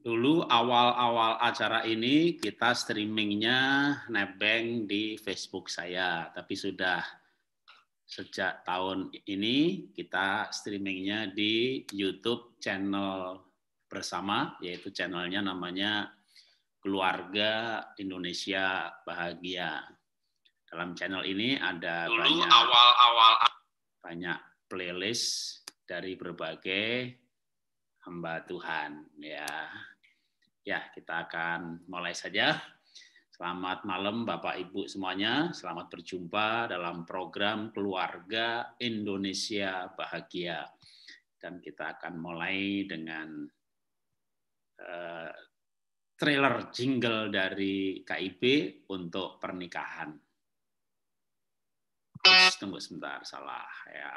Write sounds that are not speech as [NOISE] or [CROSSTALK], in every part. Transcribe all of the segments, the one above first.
Dulu awal-awal acara ini kita streamingnya nebeng di Facebook saya, tapi sudah sejak tahun ini kita streamingnya di YouTube channel bersama, yaitu channelnya namanya Keluarga Indonesia Bahagia. Dalam channel ini ada Dulu banyak awal-awal banyak playlist dari berbagai hamba Tuhan ya. Ya, kita akan mulai saja. Selamat malam Bapak Ibu semuanya. Selamat berjumpa dalam program Keluarga Indonesia Bahagia. Dan kita akan mulai dengan uh, trailer jingle dari KIP untuk pernikahan. Ups, tunggu sebentar, salah ya.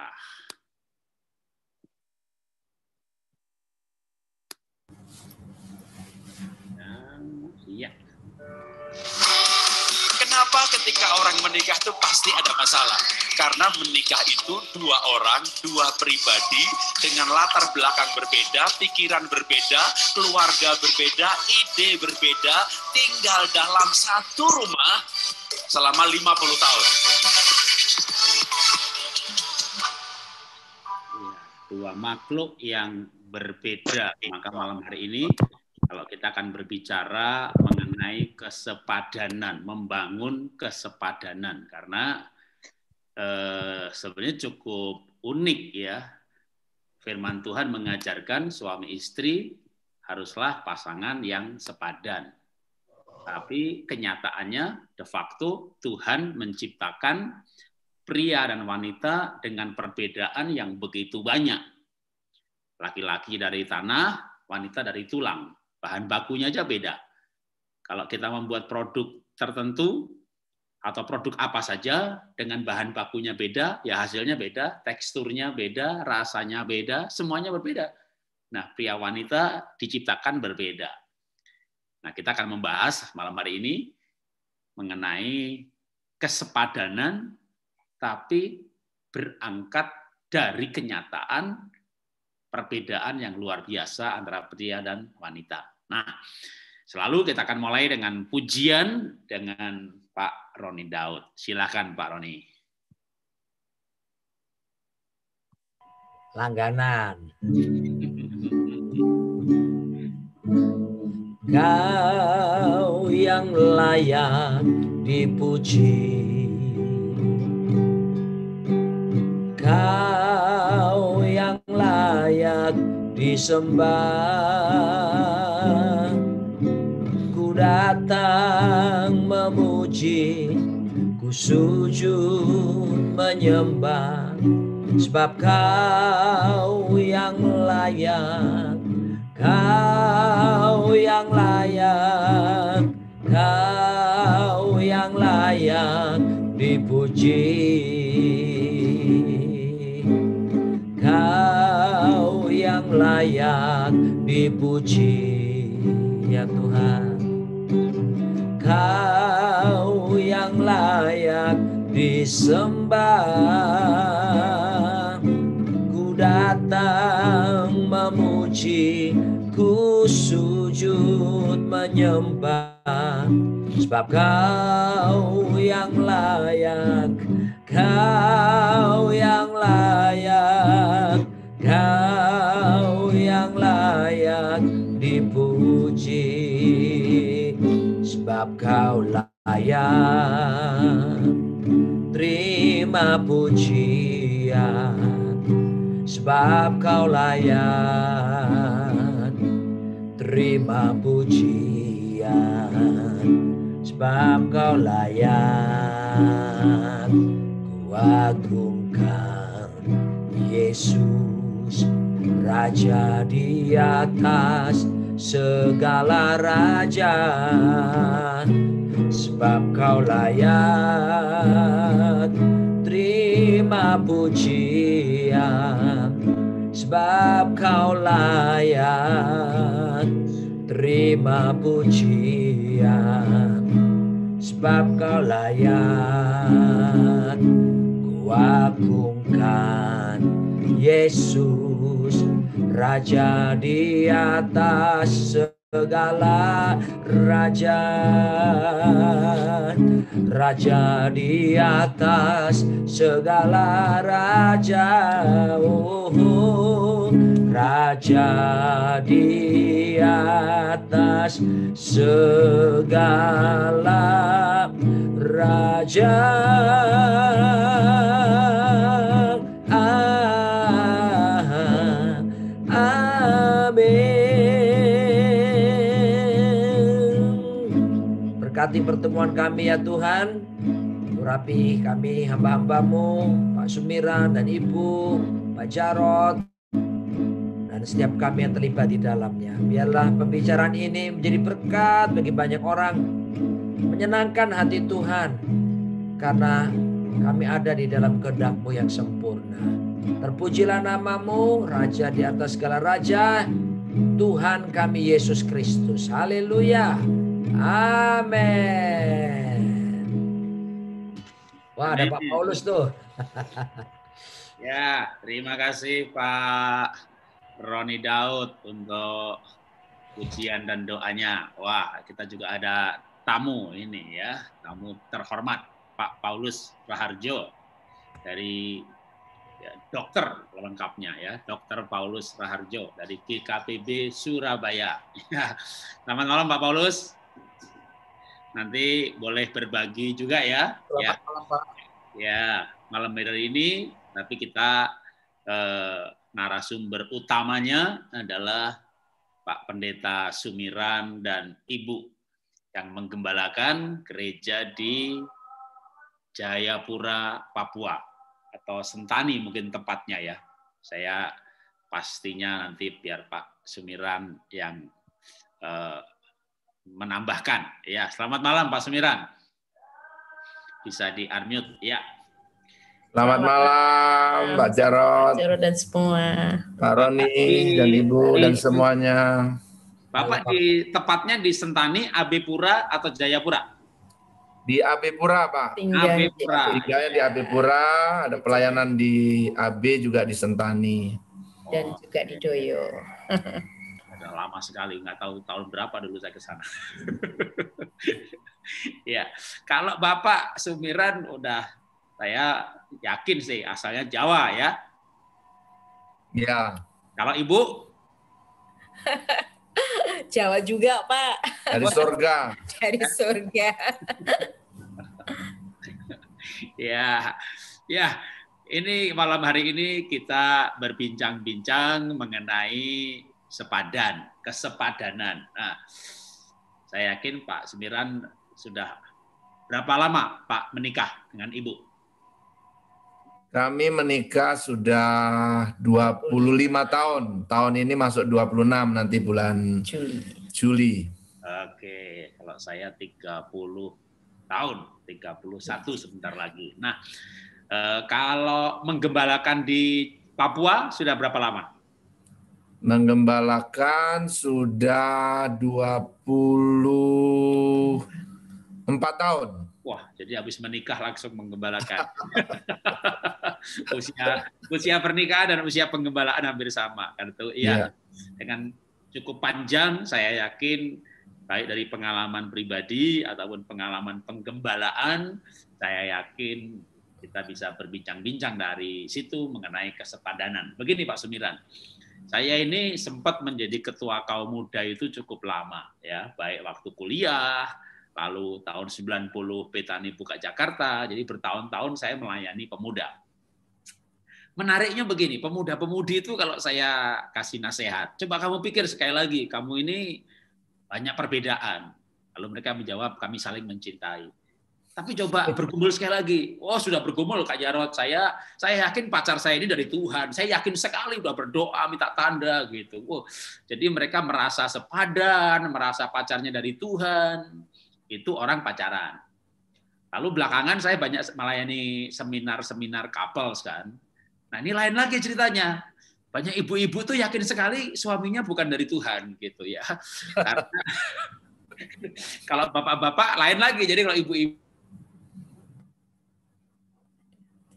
Kenapa ketika orang menikah itu pasti ada masalah? Karena menikah itu dua orang, dua pribadi dengan latar belakang berbeda, pikiran berbeda, keluarga berbeda, ide berbeda, tinggal dalam satu rumah selama 50 tahun. Iya, dua makhluk yang berbeda. Maka malam hari ini kalau kita akan berbicara mengenai kesepadanan, membangun kesepadanan karena eh, sebenarnya cukup unik ya. Firman Tuhan mengajarkan suami istri haruslah pasangan yang sepadan. Tapi kenyataannya de facto Tuhan menciptakan pria dan wanita dengan perbedaan yang begitu banyak. Laki-laki dari tanah, wanita dari tulang Bahan bakunya aja beda. Kalau kita membuat produk tertentu atau produk apa saja dengan bahan bakunya beda, ya hasilnya beda, teksturnya beda, rasanya beda, semuanya berbeda. Nah, pria wanita diciptakan berbeda. Nah, kita akan membahas malam hari ini mengenai kesepadanan tapi berangkat dari kenyataan perbedaan yang luar biasa antara pria dan wanita. Nah, selalu kita akan mulai dengan pujian dengan Pak Roni Daud. Silakan Pak Roni. Langganan. Kau yang layak dipuji. Kau yang layak disembah Ku datang memuji Ku sujud menyembah Sebab kau yang layak Kau yang layak Kau yang layak dipuji kau yang layak dipuji ya Tuhan Kau yang layak disembah Ku datang memuji Ku sujud menyembah Sebab kau yang layak Kau yang layak Kau yang layak dipuji terpuji sebab kau layak terima pujian sebab kau layak terima pujian sebab kau layak kuagungkan Yesus Raja di atas segala raja sebab kau layak terima pujian sebab kau layak terima pujian sebab kau layak ku Yesus Raja di atas segala raja raja di atas segala raja oh, oh. raja di atas segala raja Berkati pertemuan kami ya Tuhan. Urapi kami hamba-hambamu, Pak Sumiran dan Ibu, Pak Jarot, dan setiap kami yang terlibat di dalamnya. Biarlah pembicaraan ini menjadi berkat bagi banyak orang, menyenangkan hati Tuhan, karena kami ada di dalam kedakmu yang sempurna. Terpujilah namamu, Raja di atas segala Raja, Tuhan kami Yesus Kristus. Haleluya. Amin. Wah, ada Pak Paulus tuh. [LAUGHS] ya, terima kasih Pak Roni Daud untuk ujian dan doanya. Wah, kita juga ada tamu ini ya, tamu terhormat Pak Paulus Raharjo dari ya, dokter lengkapnya ya, Dokter Paulus Raharjo dari KKPB Surabaya. [LAUGHS] Selamat malam Pak Paulus nanti boleh berbagi juga ya. ya. malam Ya, malam hari ini tapi kita eh, narasumber utamanya adalah Pak Pendeta Sumiran dan Ibu yang menggembalakan gereja di Jayapura, Papua atau Sentani mungkin tepatnya ya. Saya pastinya nanti biar Pak Sumiran yang eh, menambahkan. Ya, selamat malam Pak Sumiran. Bisa di unmute. Ya. Selamat, malam Pak Jarot. Jarod dan semua. Pak Roni dan Ibu dan semuanya. Bapak di tepatnya di Sentani, AB Pura atau Jayapura? Di AB Pura, Pak. AB Pura. Tinggalnya di AB Pura, ada pelayanan di AB juga di Sentani. Dan juga di Doyo. [LAUGHS] lama sekali, nggak tahu tahun berapa dulu saya ke sana. [LAUGHS] ya, kalau Bapak Sumiran udah saya yakin sih asalnya Jawa ya. Ya. Kalau Ibu? [LAUGHS] Jawa juga, Pak. Dari surga. [LAUGHS] Dari surga. ya. Ya. Ini malam hari ini kita berbincang-bincang mengenai sepadan, kesepadanan. Nah, saya yakin Pak Semiran sudah berapa lama Pak menikah dengan Ibu? Kami menikah sudah 25 tahun. Tahun ini masuk 26 nanti bulan Juli. Juli. Oke, kalau saya 30 tahun, 31 sebentar lagi. Nah, eh, kalau menggembalakan di Papua sudah berapa lama? menggembalakan sudah 24 tahun. Wah, jadi habis menikah langsung menggembalakan. [LAUGHS] usia usia pernikahan dan usia penggembalaan hampir sama. kan itu Iya. yeah. dengan cukup panjang saya yakin baik dari pengalaman pribadi ataupun pengalaman penggembalaan saya yakin kita bisa berbincang-bincang dari situ mengenai kesepadanan. Begini Pak Sumiran, saya ini sempat menjadi ketua kaum muda itu cukup lama ya, baik waktu kuliah, lalu tahun 90 Petani Buka Jakarta, jadi bertahun-tahun saya melayani pemuda. Menariknya begini, pemuda-pemudi itu kalau saya kasih nasihat, coba kamu pikir sekali lagi, kamu ini banyak perbedaan. Lalu mereka menjawab, kami saling mencintai tapi coba bergumul sekali lagi. Oh, sudah bergumul Kak Jarot. Saya saya yakin pacar saya ini dari Tuhan. Saya yakin sekali sudah berdoa minta tanda gitu. Oh, jadi mereka merasa sepadan, merasa pacarnya dari Tuhan. Itu orang pacaran. Lalu belakangan saya banyak melayani seminar-seminar couples kan. Nah, ini lain lagi ceritanya. Banyak ibu-ibu tuh yakin sekali suaminya bukan dari Tuhan gitu ya. [LAUGHS] Karena [LAUGHS] kalau bapak-bapak lain lagi. Jadi kalau ibu-ibu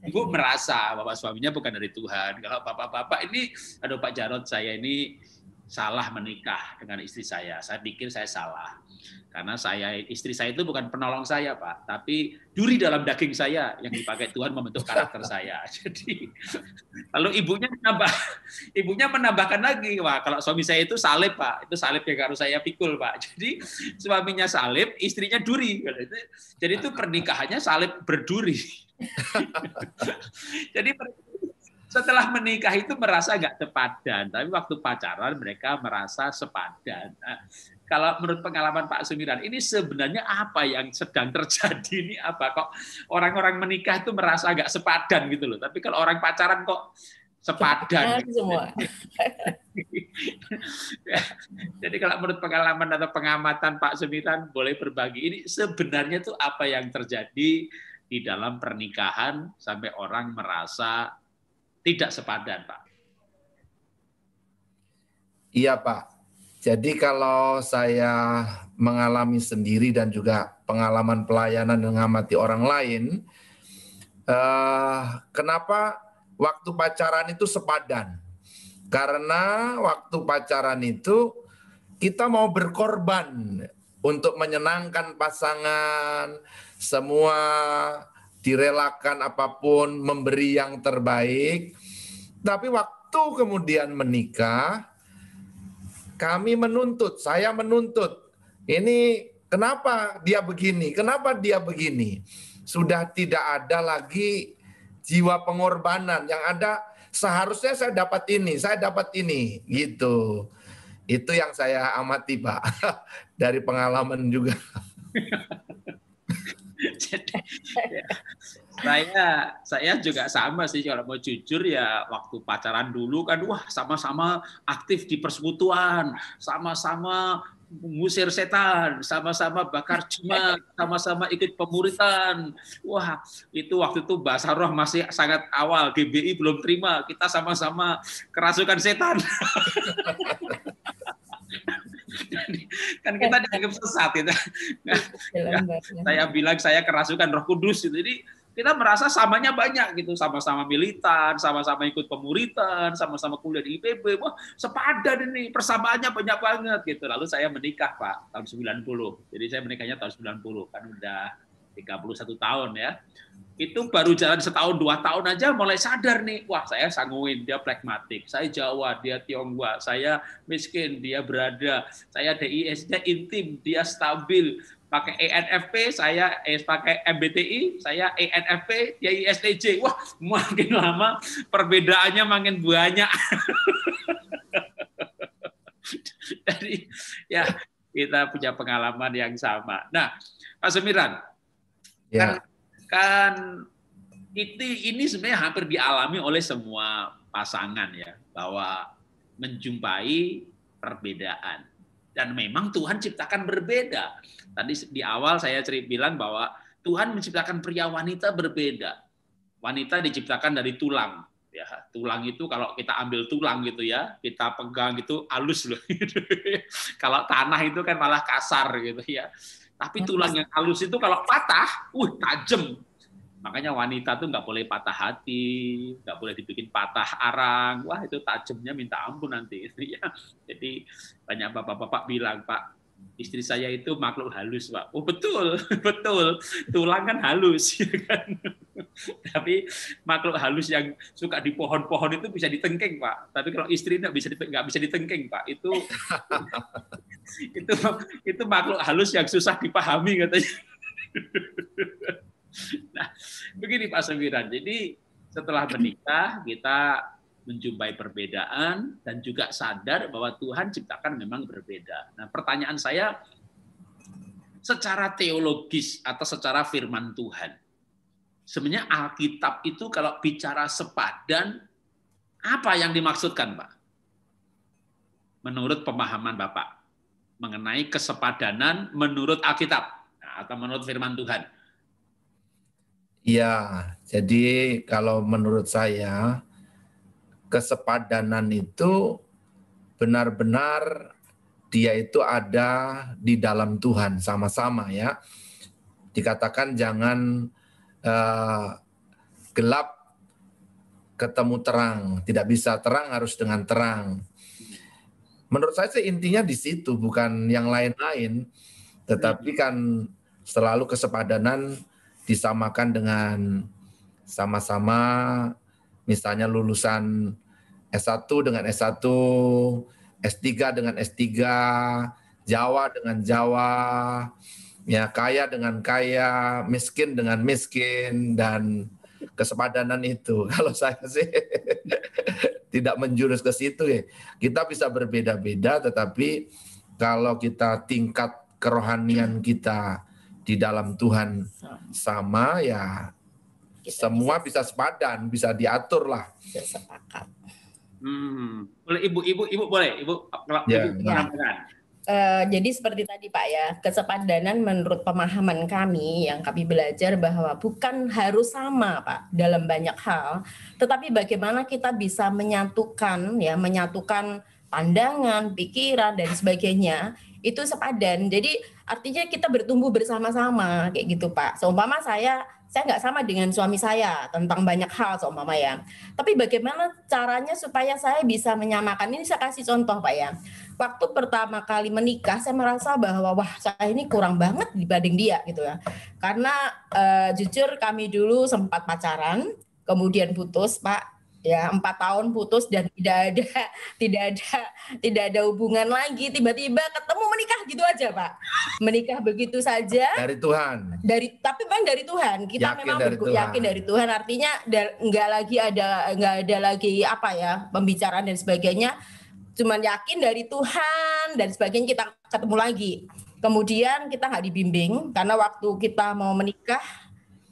Ibu merasa bapak suaminya bukan dari Tuhan. Kalau bapak-bapak ini, aduh Pak Jarod saya ini salah menikah dengan istri saya. Saya pikir saya salah. Karena saya istri saya itu bukan penolong saya, Pak, tapi duri dalam daging saya yang dipakai Tuhan membentuk karakter saya. [LAUGHS] Jadi lalu ibunya menambah ibunya menambahkan lagi, pak, kalau suami saya itu salib, Pak. Itu salib yang harus saya pikul, Pak. [LAUGHS] Jadi suaminya salib, istrinya duri. Jadi itu pernikahannya salib berduri. [LAUGHS] Jadi setelah menikah itu merasa nggak sepadan, tapi waktu pacaran mereka merasa sepadan. Nah, kalau menurut pengalaman Pak Sumiran, ini sebenarnya apa yang sedang terjadi ini apa? Kok orang-orang menikah itu merasa agak sepadan gitu loh. Tapi kalau orang pacaran kok sepadan gitu. semua. [LAUGHS] Jadi kalau menurut pengalaman atau pengamatan Pak Sumiran boleh berbagi ini sebenarnya tuh apa yang terjadi di dalam pernikahan sampai orang merasa tidak sepadan, Pak. Iya, Pak. Jadi kalau saya mengalami sendiri dan juga pengalaman pelayanan dan mengamati orang lain, eh, kenapa waktu pacaran itu sepadan? Karena waktu pacaran itu kita mau berkorban untuk menyenangkan pasangan, semua direlakan apapun, memberi yang terbaik. Tapi waktu kemudian menikah, kami menuntut, saya menuntut. Ini kenapa dia begini? Kenapa dia begini? Sudah tidak ada lagi jiwa pengorbanan yang ada seharusnya saya dapat ini, saya dapat ini gitu. Itu yang saya amati, Pak. [LAUGHS] Dari pengalaman juga. [LAUGHS] [LAUGHS] Jadi, ya, saya saya juga sama sih kalau mau jujur ya waktu pacaran dulu kan wah sama-sama aktif di persekutuan, sama-sama mengusir setan, sama-sama bakar jimat, [LAUGHS] sama-sama ikut pemuritan. Wah, itu waktu itu bahasa roh masih sangat awal, GBI belum terima, kita sama-sama kerasukan setan. [LAUGHS] kan ya, kita dianggap ya. sesat itu. ya, saya bilang saya kerasukan Roh Kudus itu. Jadi kita merasa samanya banyak gitu, sama-sama militan, sama-sama ikut pemuritan, sama-sama kuliah di IPB, wah sepadan ini persamaannya banyak banget gitu. Lalu saya menikah Pak tahun 90, jadi saya menikahnya tahun 90 kan udah 31 tahun ya. Itu baru jalan setahun dua tahun aja mulai sadar nih, wah saya sanguin, dia pragmatik, saya Jawa, dia Tionghoa, saya miskin, dia berada, saya DIS, dia intim, dia stabil, pakai ENFP, saya eh, pakai MBTI, saya ENFP, dia ISTJ. Wah, makin lama perbedaannya makin banyak. [LAUGHS] Jadi ya kita punya pengalaman yang sama. Nah, Pak Semiran, Yeah. Ya. Kan, itu ini sebenarnya hampir dialami oleh semua pasangan ya bahwa menjumpai perbedaan dan memang Tuhan ciptakan berbeda. Tadi di awal saya cerita bilang bahwa Tuhan menciptakan pria wanita berbeda. Wanita diciptakan dari tulang, ya tulang itu kalau kita ambil tulang gitu ya kita pegang gitu halus loh [LAUGHS] kalau tanah itu kan malah kasar gitu ya tapi tulang yang halus itu kalau patah, uh tajam. Makanya wanita tuh nggak boleh patah hati, nggak boleh dibikin patah arang. Wah itu tajamnya minta ampun nanti Ya. [LAUGHS] Jadi banyak bapak-bapak bilang, Pak, istri saya itu makhluk halus, Pak. Oh betul, [LAUGHS] betul. Tulang kan halus, [LAUGHS] ya kan? Tapi makhluk halus yang suka di pohon-pohon itu bisa ditengking, Pak. Tapi kalau istri nggak bisa nggak bisa ditengking, Pak. Itu itu itu makhluk halus yang susah dipahami katanya. nah, begini Pak Sembiran. Jadi setelah menikah kita menjumpai perbedaan dan juga sadar bahwa Tuhan ciptakan memang berbeda. Nah, pertanyaan saya secara teologis atau secara firman Tuhan. Sebenarnya Alkitab itu kalau bicara sepadan apa yang dimaksudkan, Pak? Menurut pemahaman Bapak mengenai kesepadanan menurut Alkitab nah, atau menurut firman Tuhan. Iya, jadi kalau menurut saya kesepadanan itu benar-benar dia itu ada di dalam Tuhan sama-sama ya. Dikatakan jangan eh, gelap ketemu terang, tidak bisa terang harus dengan terang menurut saya sih intinya di situ bukan yang lain-lain tetapi kan selalu kesepadanan disamakan dengan sama-sama misalnya lulusan S1 dengan S1, S3 dengan S3, Jawa dengan Jawa, ya kaya dengan kaya, miskin dengan miskin dan kesepadanan itu [LAUGHS] kalau saya sih tidak menjurus ke situ ya. Kita bisa berbeda-beda tetapi kalau kita tingkat kerohanian kita di dalam Tuhan sama ya kita semua bisa, bisa sepadan, bisa diatur lah. Bisa sepakat. Hmm. Boleh ibu, ibu, ibu boleh, ibu, ibu, ya, ibu ya. Eh, jadi seperti tadi Pak ya, kesepadanan menurut pemahaman kami yang kami belajar bahwa bukan harus sama Pak dalam banyak hal, tetapi bagaimana kita bisa menyatukan ya, menyatukan pandangan, pikiran dan sebagainya itu sepadan. Jadi artinya kita bertumbuh bersama-sama kayak gitu Pak. Seumpama saya saya nggak sama dengan suami saya tentang banyak hal mama ya. Tapi bagaimana caranya supaya saya bisa menyamakan? Ini saya kasih contoh Pak ya. Waktu pertama kali menikah saya merasa bahwa wah saya ini kurang banget dibanding dia gitu ya. Karena uh, jujur kami dulu sempat pacaran, kemudian putus Pak ya empat tahun putus dan tidak ada [LAUGHS] tidak ada tidak ada hubungan lagi tiba-tiba ketemu menikah gitu aja pak menikah begitu saja dari Tuhan dari tapi bang dari Tuhan kita yakin memang dari Tuhan. yakin dari Tuhan artinya nggak lagi ada nggak ada lagi apa ya pembicaraan dan sebagainya cuman yakin dari Tuhan dan sebagainya kita ketemu lagi kemudian kita nggak dibimbing karena waktu kita mau menikah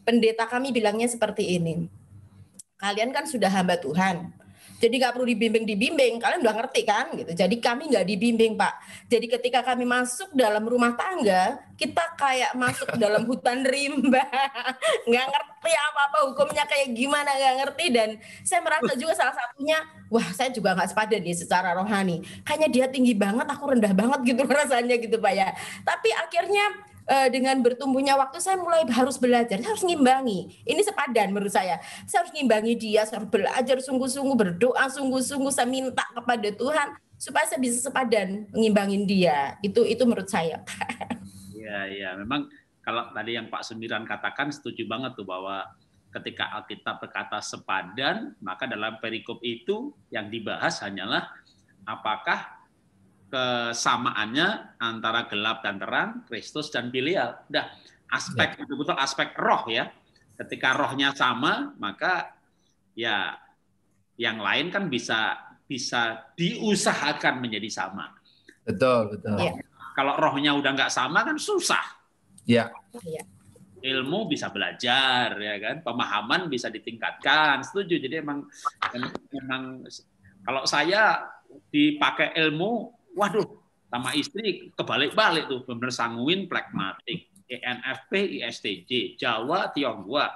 pendeta kami bilangnya seperti ini kalian kan sudah hamba Tuhan. Jadi nggak perlu dibimbing-dibimbing, kalian udah ngerti kan gitu. Jadi kami nggak dibimbing pak. Jadi ketika kami masuk dalam rumah tangga, kita kayak masuk dalam hutan rimba, [LAUGHS] nggak ngerti apa-apa hukumnya kayak gimana nggak ngerti. Dan saya merasa juga salah satunya, wah saya juga nggak sepadan nih secara rohani. Kayaknya dia tinggi banget, aku rendah banget gitu [LAUGHS] rasanya gitu pak ya. Tapi akhirnya Eh, dengan bertumbuhnya waktu saya mulai harus belajar, saya harus ngimbangi. Ini sepadan menurut saya. Saya harus ngimbangi dia, saya harus belajar sungguh-sungguh, berdoa sungguh-sungguh, saya minta kepada Tuhan supaya saya bisa sepadan ngimbangin dia. Itu itu menurut saya. Iya, iya. Memang kalau tadi yang Pak Sumiran katakan setuju banget tuh bahwa ketika Alkitab berkata sepadan, maka dalam perikop itu yang dibahas hanyalah apakah kesamaannya antara gelap dan terang, Kristus dan Belial. Dah, aspek itu ya. betul aspek roh ya. Ketika rohnya sama, maka ya yang lain kan bisa bisa diusahakan menjadi sama. Betul, betul. Ya. Kalau rohnya udah nggak sama kan susah. Ya. ya. Ilmu bisa belajar ya kan, pemahaman bisa ditingkatkan. Setuju. Jadi emang emang kalau saya dipakai ilmu Waduh, sama istri kebalik-balik tuh, benar sanguin pragmatik. ENFP, ISTJ, Jawa, Tionghoa.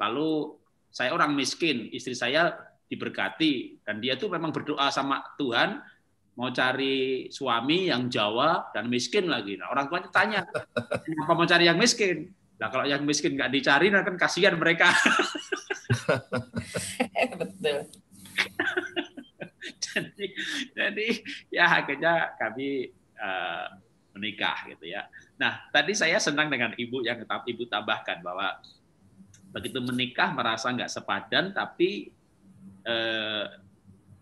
Lalu saya orang miskin, istri saya diberkati dan dia tuh memang berdoa sama Tuhan mau cari suami yang Jawa dan miskin lagi. Nah, orang tuanya tanya, kenapa mau cari yang miskin? Nah, kalau yang miskin nggak dicari, nah kan kasihan mereka. [LAUGHS] [LAUGHS] Betul jadi, jadi ya akhirnya kami uh, menikah gitu ya. Nah tadi saya senang dengan ibu yang tetap ibu tambahkan bahwa begitu menikah merasa nggak sepadan tapi eh,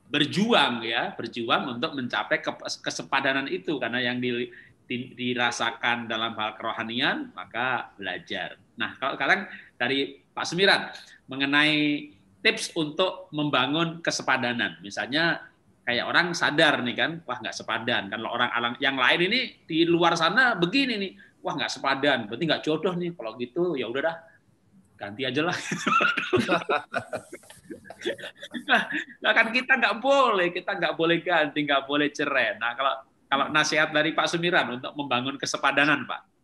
berjuang ya berjuang untuk mencapai kesepadanan itu karena yang di, dirasakan dalam hal kerohanian maka belajar. Nah kalau sekarang dari Pak Semiran mengenai tips untuk membangun kesepadanan misalnya kayak orang sadar nih kan, wah nggak sepadan. Kan kalau orang alang yang lain ini di luar sana begini nih, wah nggak sepadan, berarti nggak jodoh nih. Kalau gitu ya udah dah, ganti aja lah. nah, [LAUGHS] kan kita nggak boleh, kita nggak boleh ganti, nggak boleh cerai. Nah kalau kalau nasihat dari Pak Sumiran untuk membangun kesepadanan, Pak.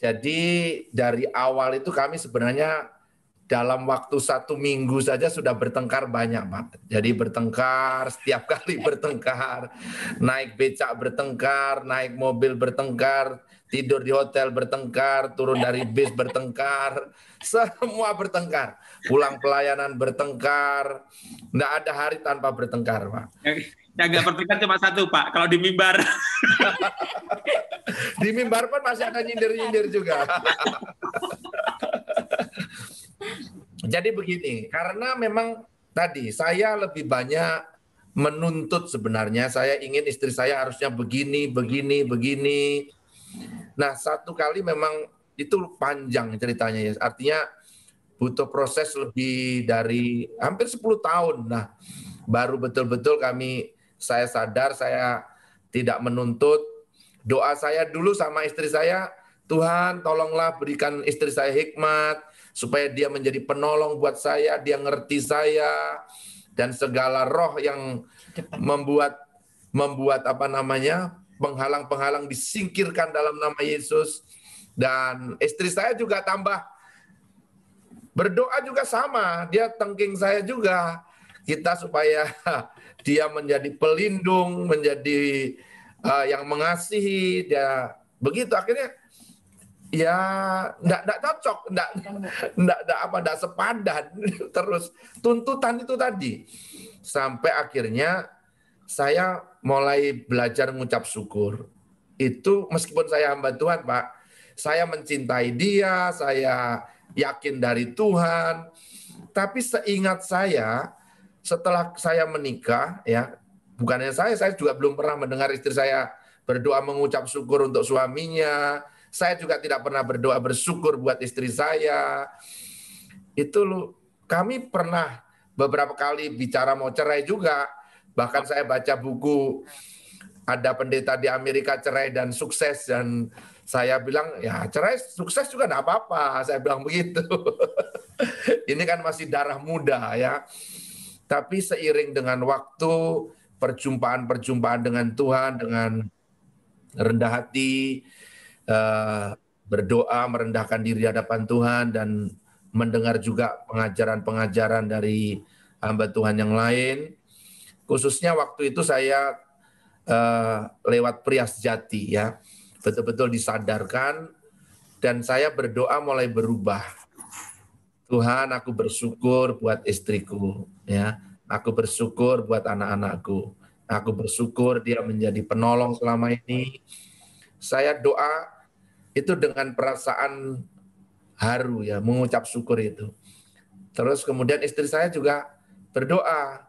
Jadi dari awal itu kami sebenarnya dalam waktu satu minggu saja sudah bertengkar banyak Pak. Jadi bertengkar, setiap [LAUGHS] kali bertengkar, naik becak bertengkar, naik mobil bertengkar, tidur di hotel bertengkar, turun dari bis bertengkar, [LAUGHS] semua bertengkar. Pulang pelayanan bertengkar, nggak ada hari tanpa bertengkar Pak. Eh, yang nggak bertengkar cuma satu Pak, kalau di mimbar. [LAUGHS] di mimbar pun masih ada nyindir-nyindir juga. Jadi begini, karena memang tadi saya lebih banyak menuntut sebenarnya saya ingin istri saya harusnya begini, begini, begini. Nah, satu kali memang itu panjang ceritanya ya. Artinya butuh proses lebih dari hampir 10 tahun. Nah, baru betul-betul kami saya sadar saya tidak menuntut. Doa saya dulu sama istri saya, Tuhan tolonglah berikan istri saya hikmat, supaya dia menjadi penolong buat saya, dia ngerti saya dan segala roh yang membuat membuat apa namanya penghalang-penghalang disingkirkan dalam nama Yesus dan istri saya juga tambah berdoa juga sama dia tengking saya juga kita supaya [LAUGHS] dia menjadi pelindung menjadi uh, yang mengasihi dia begitu akhirnya ya enggak enggak cocok, enggak enggak, enggak apa enggak sepadan [LAUGHS] terus tuntutan itu tadi. Sampai akhirnya saya mulai belajar mengucap syukur. Itu meskipun saya hamba Tuhan, Pak, saya mencintai dia, saya yakin dari Tuhan. Tapi seingat saya setelah saya menikah ya, bukannya saya saya juga belum pernah mendengar istri saya berdoa mengucap syukur untuk suaminya, saya juga tidak pernah berdoa bersyukur buat istri saya. Itu lu, kami pernah beberapa kali bicara mau cerai juga. Bahkan saya baca buku ada pendeta di Amerika cerai dan sukses dan saya bilang ya cerai sukses juga tidak apa-apa. Saya bilang begitu. [LAUGHS] Ini kan masih darah muda ya. Tapi seiring dengan waktu perjumpaan-perjumpaan dengan Tuhan dengan rendah hati Eh, berdoa merendahkan diri di hadapan Tuhan dan mendengar juga pengajaran-pengajaran dari hamba Tuhan yang lain. Khususnya waktu itu saya uh, lewat pria sejati ya, betul-betul disadarkan dan saya berdoa mulai berubah. Tuhan, aku bersyukur buat istriku ya. Aku bersyukur buat anak-anakku. Aku bersyukur dia menjadi penolong selama ini. Saya doa itu dengan perasaan haru ya, mengucap syukur itu. Terus kemudian istri saya juga berdoa.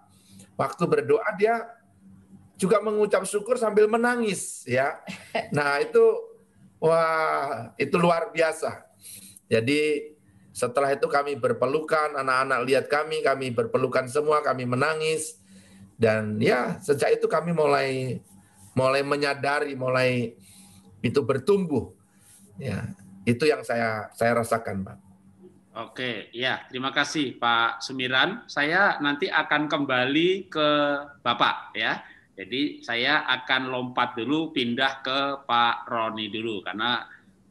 Waktu berdoa dia juga mengucap syukur sambil menangis ya. [LAUGHS] Nah, itu wah, itu luar biasa. Jadi setelah itu kami berpelukan, anak-anak lihat kami, kami berpelukan semua, kami menangis. Dan ya, sejak itu kami mulai mulai menyadari, mulai itu bertumbuh Ya, itu yang saya saya rasakan, Pak. Oke, ya terima kasih Pak Sumiran. Saya nanti akan kembali ke Bapak ya. Jadi saya akan lompat dulu pindah ke Pak Roni dulu karena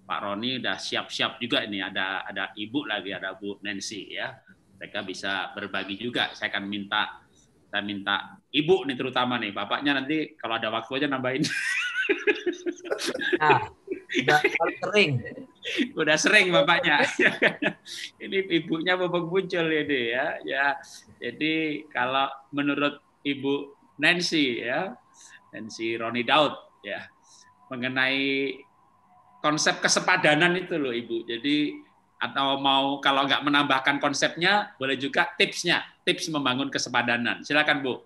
Pak Roni udah siap-siap juga ini ada ada Ibu lagi ada Bu Nancy ya. Mereka bisa berbagi juga. Saya akan minta saya minta Ibu nih terutama nih Bapaknya nanti kalau ada waktu aja nambahin. Nah, Udah sering. Udah sering bapaknya. [LAUGHS] ini ibunya bapak muncul ini ya. Ya. Jadi kalau menurut Ibu Nancy ya, Nancy Roni Daud ya, mengenai konsep kesepadanan itu loh Ibu. Jadi atau mau kalau nggak menambahkan konsepnya boleh juga tipsnya, tips membangun kesepadanan. Silakan Bu.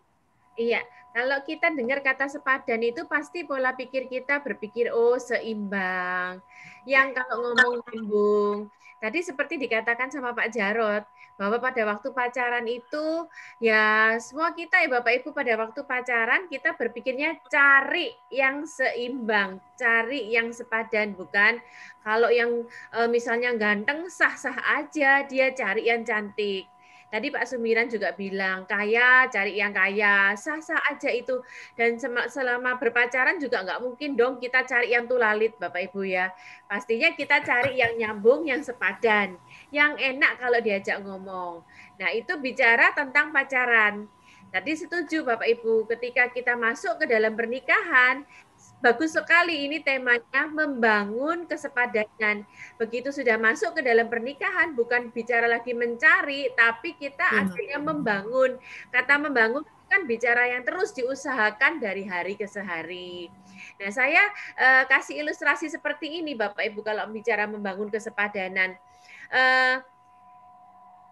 Iya, kalau kita dengar kata sepadan itu pasti pola pikir kita berpikir oh seimbang. Yang kalau ngomong nyambung. Tadi seperti dikatakan sama Pak Jarot bahwa pada waktu pacaran itu ya semua kita ya Bapak Ibu pada waktu pacaran kita berpikirnya cari yang seimbang, cari yang sepadan bukan kalau yang e, misalnya ganteng sah-sah aja dia cari yang cantik Tadi Pak Sumiran juga bilang kaya cari yang kaya, sah-sah aja itu. Dan selama berpacaran juga nggak mungkin dong kita cari yang tulalit Bapak Ibu ya. Pastinya kita cari yang nyambung, yang sepadan, yang enak kalau diajak ngomong. Nah itu bicara tentang pacaran. Tadi setuju Bapak Ibu, ketika kita masuk ke dalam pernikahan, Bagus sekali ini temanya membangun kesepadanan. Begitu sudah masuk ke dalam pernikahan bukan bicara lagi mencari tapi kita hmm. akhirnya membangun. Kata membangun kan bicara yang terus diusahakan dari hari ke sehari. Nah, saya eh, kasih ilustrasi seperti ini Bapak Ibu kalau bicara membangun kesepadanan. Eh,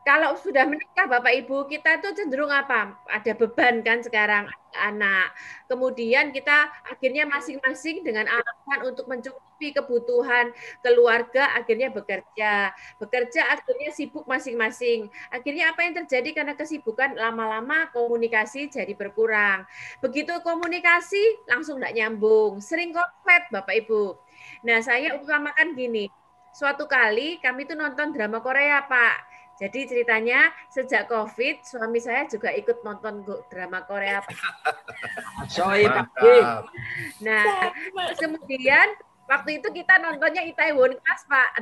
kalau sudah menikah Bapak Ibu kita tuh cenderung apa? Ada beban kan sekarang anak. Kemudian kita akhirnya masing-masing dengan alasan untuk mencukupi kebutuhan keluarga akhirnya bekerja. Bekerja akhirnya sibuk masing-masing. Akhirnya apa yang terjadi karena kesibukan lama-lama komunikasi jadi berkurang. Begitu komunikasi langsung tidak nyambung. Sering konflik Bapak Ibu. Nah, saya utamakan gini. Suatu kali kami itu nonton drama Korea, Pak jadi ceritanya sejak COVID suami saya juga ikut nonton drama Korea. Soi [LAUGHS] Soib. nah, kemudian waktu itu kita nontonnya Itaewon Class, Pak. [LAUGHS]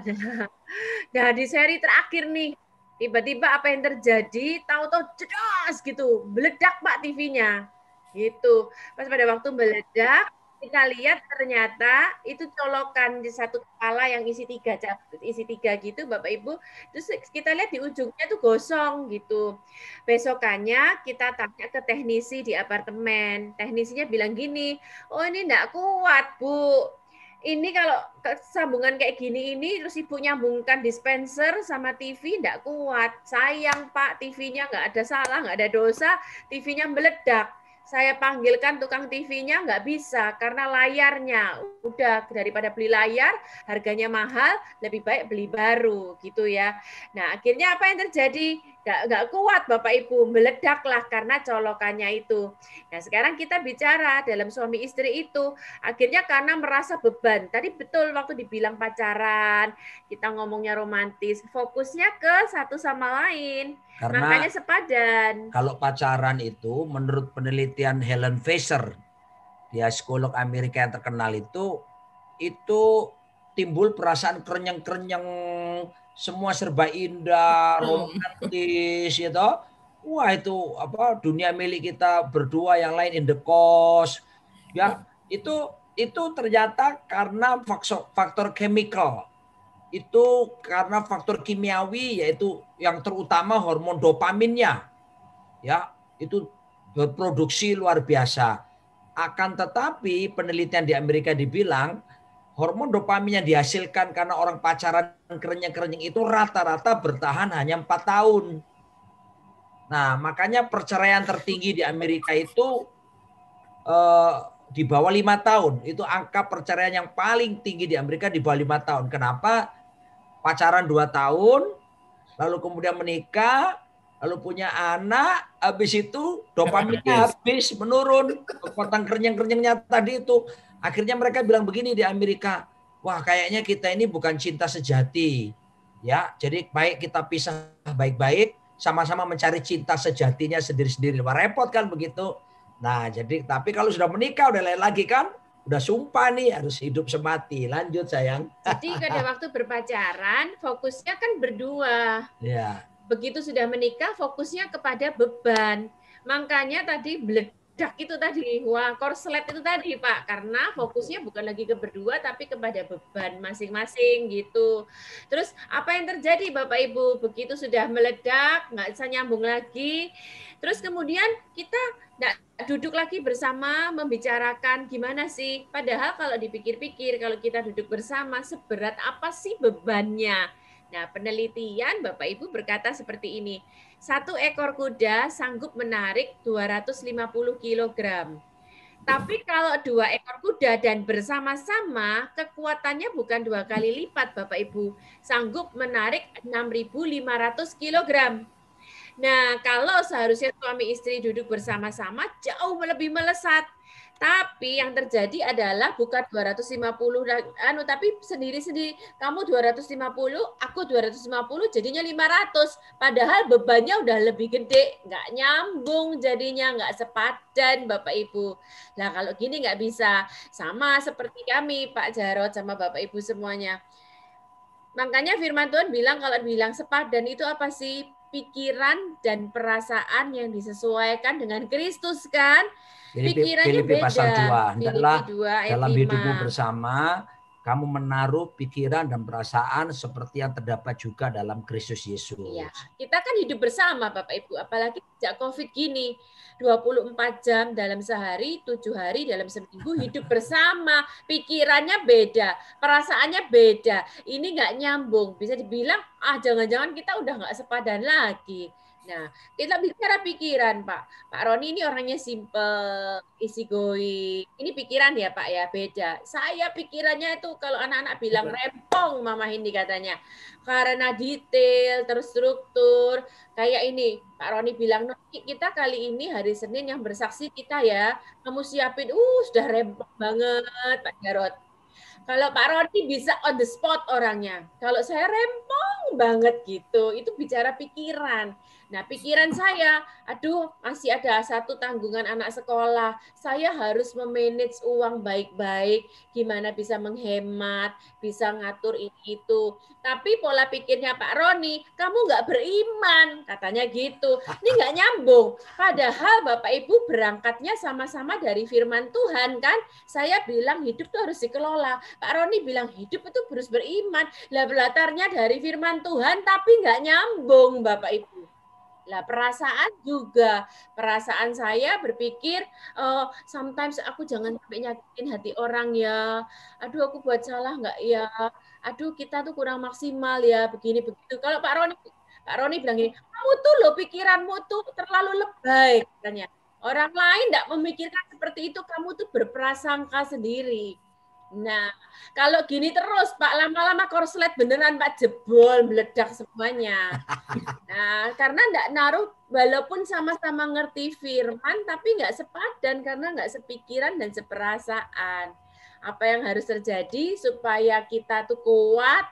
Nah, di seri terakhir nih, tiba-tiba apa yang terjadi, tahu-tahu jelas gitu, meledak Pak TV-nya. Gitu. Pas pada waktu meledak, kita lihat ternyata itu colokan di satu kepala yang isi tiga isi tiga gitu Bapak Ibu terus kita lihat di ujungnya tuh gosong gitu besokannya kita tanya ke teknisi di apartemen teknisinya bilang gini oh ini ndak kuat Bu ini kalau sambungan kayak gini ini terus ibu nyambungkan dispenser sama TV ndak kuat sayang Pak TV-nya enggak ada salah nggak ada dosa TV-nya meledak saya panggilkan tukang TV-nya nggak bisa karena layarnya udah daripada beli layar harganya mahal lebih baik beli baru gitu ya. Nah akhirnya apa yang terjadi? gak nggak kuat Bapak Ibu meledaklah karena colokannya itu. Nah sekarang kita bicara dalam suami istri itu akhirnya karena merasa beban. Tadi betul waktu dibilang pacaran kita ngomongnya romantis, fokusnya ke satu sama lain. Karena Makanya sepadan. Kalau pacaran itu menurut penelitian Helen Fisher, dia psikolog Amerika yang terkenal itu itu timbul perasaan kerenyeng-kerenyeng semua serba indah, romantis gitu. Wah, itu apa dunia milik kita berdua yang lain in the cost. Ya, ya, itu itu ternyata karena faktor faktor chemical. Itu karena faktor kimiawi yaitu yang terutama hormon dopaminnya. Ya, itu berproduksi luar biasa. Akan tetapi penelitian di Amerika dibilang hormon dopamin yang dihasilkan karena orang pacaran kerenyeng-kerenyeng itu rata-rata bertahan hanya empat tahun. Nah, makanya perceraian tertinggi di Amerika itu eh, di bawah lima tahun. Itu angka perceraian yang paling tinggi di Amerika di bawah lima tahun. Kenapa? Pacaran dua tahun, lalu kemudian menikah, lalu punya anak, habis itu dopaminnya habis menurun. Kekuatan kerenyeng-kerenyengnya tadi itu Akhirnya mereka bilang begini di Amerika, wah kayaknya kita ini bukan cinta sejati. Ya, jadi baik kita pisah baik-baik, sama-sama mencari cinta sejatinya sendiri-sendiri. Wah, repot kan begitu. Nah, jadi tapi kalau sudah menikah udah lain lagi kan? Udah sumpah nih harus hidup semati. Lanjut sayang. Jadi pada waktu berpacaran fokusnya kan berdua. Ya. Begitu sudah menikah fokusnya kepada beban. Makanya tadi dak itu tadi, wah korslet itu tadi Pak, karena fokusnya bukan lagi ke berdua tapi kepada beban masing-masing gitu. Terus apa yang terjadi Bapak Ibu? Begitu sudah meledak, nggak bisa nyambung lagi. Terus kemudian kita nggak duduk lagi bersama membicarakan gimana sih. Padahal kalau dipikir-pikir, kalau kita duduk bersama, seberat apa sih bebannya? Nah, penelitian Bapak Ibu berkata seperti ini. Satu ekor kuda sanggup menarik 250 kg. Tapi kalau dua ekor kuda dan bersama-sama kekuatannya bukan dua kali lipat Bapak Ibu. Sanggup menarik 6.500 kilogram. Nah, kalau seharusnya suami istri duduk bersama-sama jauh lebih melesat. Tapi yang terjadi adalah bukan 250 anu tapi sendiri-sendiri kamu 250, aku 250 jadinya 500. Padahal bebannya udah lebih gede, nggak nyambung jadinya nggak sepadan Bapak Ibu. Nah, kalau gini nggak bisa. Sama seperti kami Pak Jarot sama Bapak Ibu semuanya. Makanya firman Tuhan bilang kalau bilang sepadan itu apa sih? pikiran dan perasaan yang disesuaikan dengan Kristus kan? Pikirannya Filipi beda. pasal 2. Filipi dalam, 2 ayat dalam hidupmu bersama kamu menaruh pikiran dan perasaan seperti yang terdapat juga dalam Kristus Yesus. Iya. Kita kan hidup bersama Bapak Ibu, apalagi sejak Covid gini. 24 jam dalam sehari, 7 hari dalam seminggu hidup [LAUGHS] bersama. Pikirannya beda, perasaannya beda. Ini nggak nyambung. Bisa dibilang, ah jangan-jangan kita udah nggak sepadan lagi. Nah, kita bicara pikiran, Pak. Pak Roni ini orangnya simple, easy going. Ini pikiran ya, Pak ya, beda. Saya pikirannya itu kalau anak-anak bilang rempong mama ini katanya. Karena detail, terstruktur, kayak ini. Pak Roni bilang, kita kali ini hari Senin yang bersaksi kita ya, kamu siapin, uh sudah rempong banget Pak Jarot. Kalau Pak Roni bisa on the spot orangnya. Kalau saya rempong banget gitu, itu bicara pikiran Nah, pikiran saya, aduh, masih ada satu tanggungan anak sekolah. Saya harus memanage uang baik-baik, gimana bisa menghemat, bisa ngatur ini itu. Tapi pola pikirnya Pak Roni, kamu nggak beriman, katanya gitu. Ini nggak nyambung. Padahal Bapak Ibu berangkatnya sama-sama dari firman Tuhan kan. Saya bilang hidup itu harus dikelola. Pak Roni bilang hidup itu harus beriman. Lah latarnya dari firman Tuhan tapi nggak nyambung Bapak Ibu. Lah perasaan juga perasaan saya berpikir uh, sometimes aku jangan sampai nyakitin hati orang ya. Aduh aku buat salah nggak ya. Aduh kita tuh kurang maksimal ya begini begitu. Kalau Pak Roni Pak Roni bilang gini, kamu tuh lo pikiranmu tuh terlalu lebay katanya. Orang lain tidak memikirkan seperti itu, kamu tuh berprasangka sendiri. Nah, kalau gini terus Pak lama-lama korslet beneran Pak jebol meledak semuanya. [LAUGHS] Nah, karena enggak naruh walaupun sama-sama ngerti firman tapi enggak sepadan karena enggak sepikiran dan seperasaan. Apa yang harus terjadi supaya kita tuh kuat?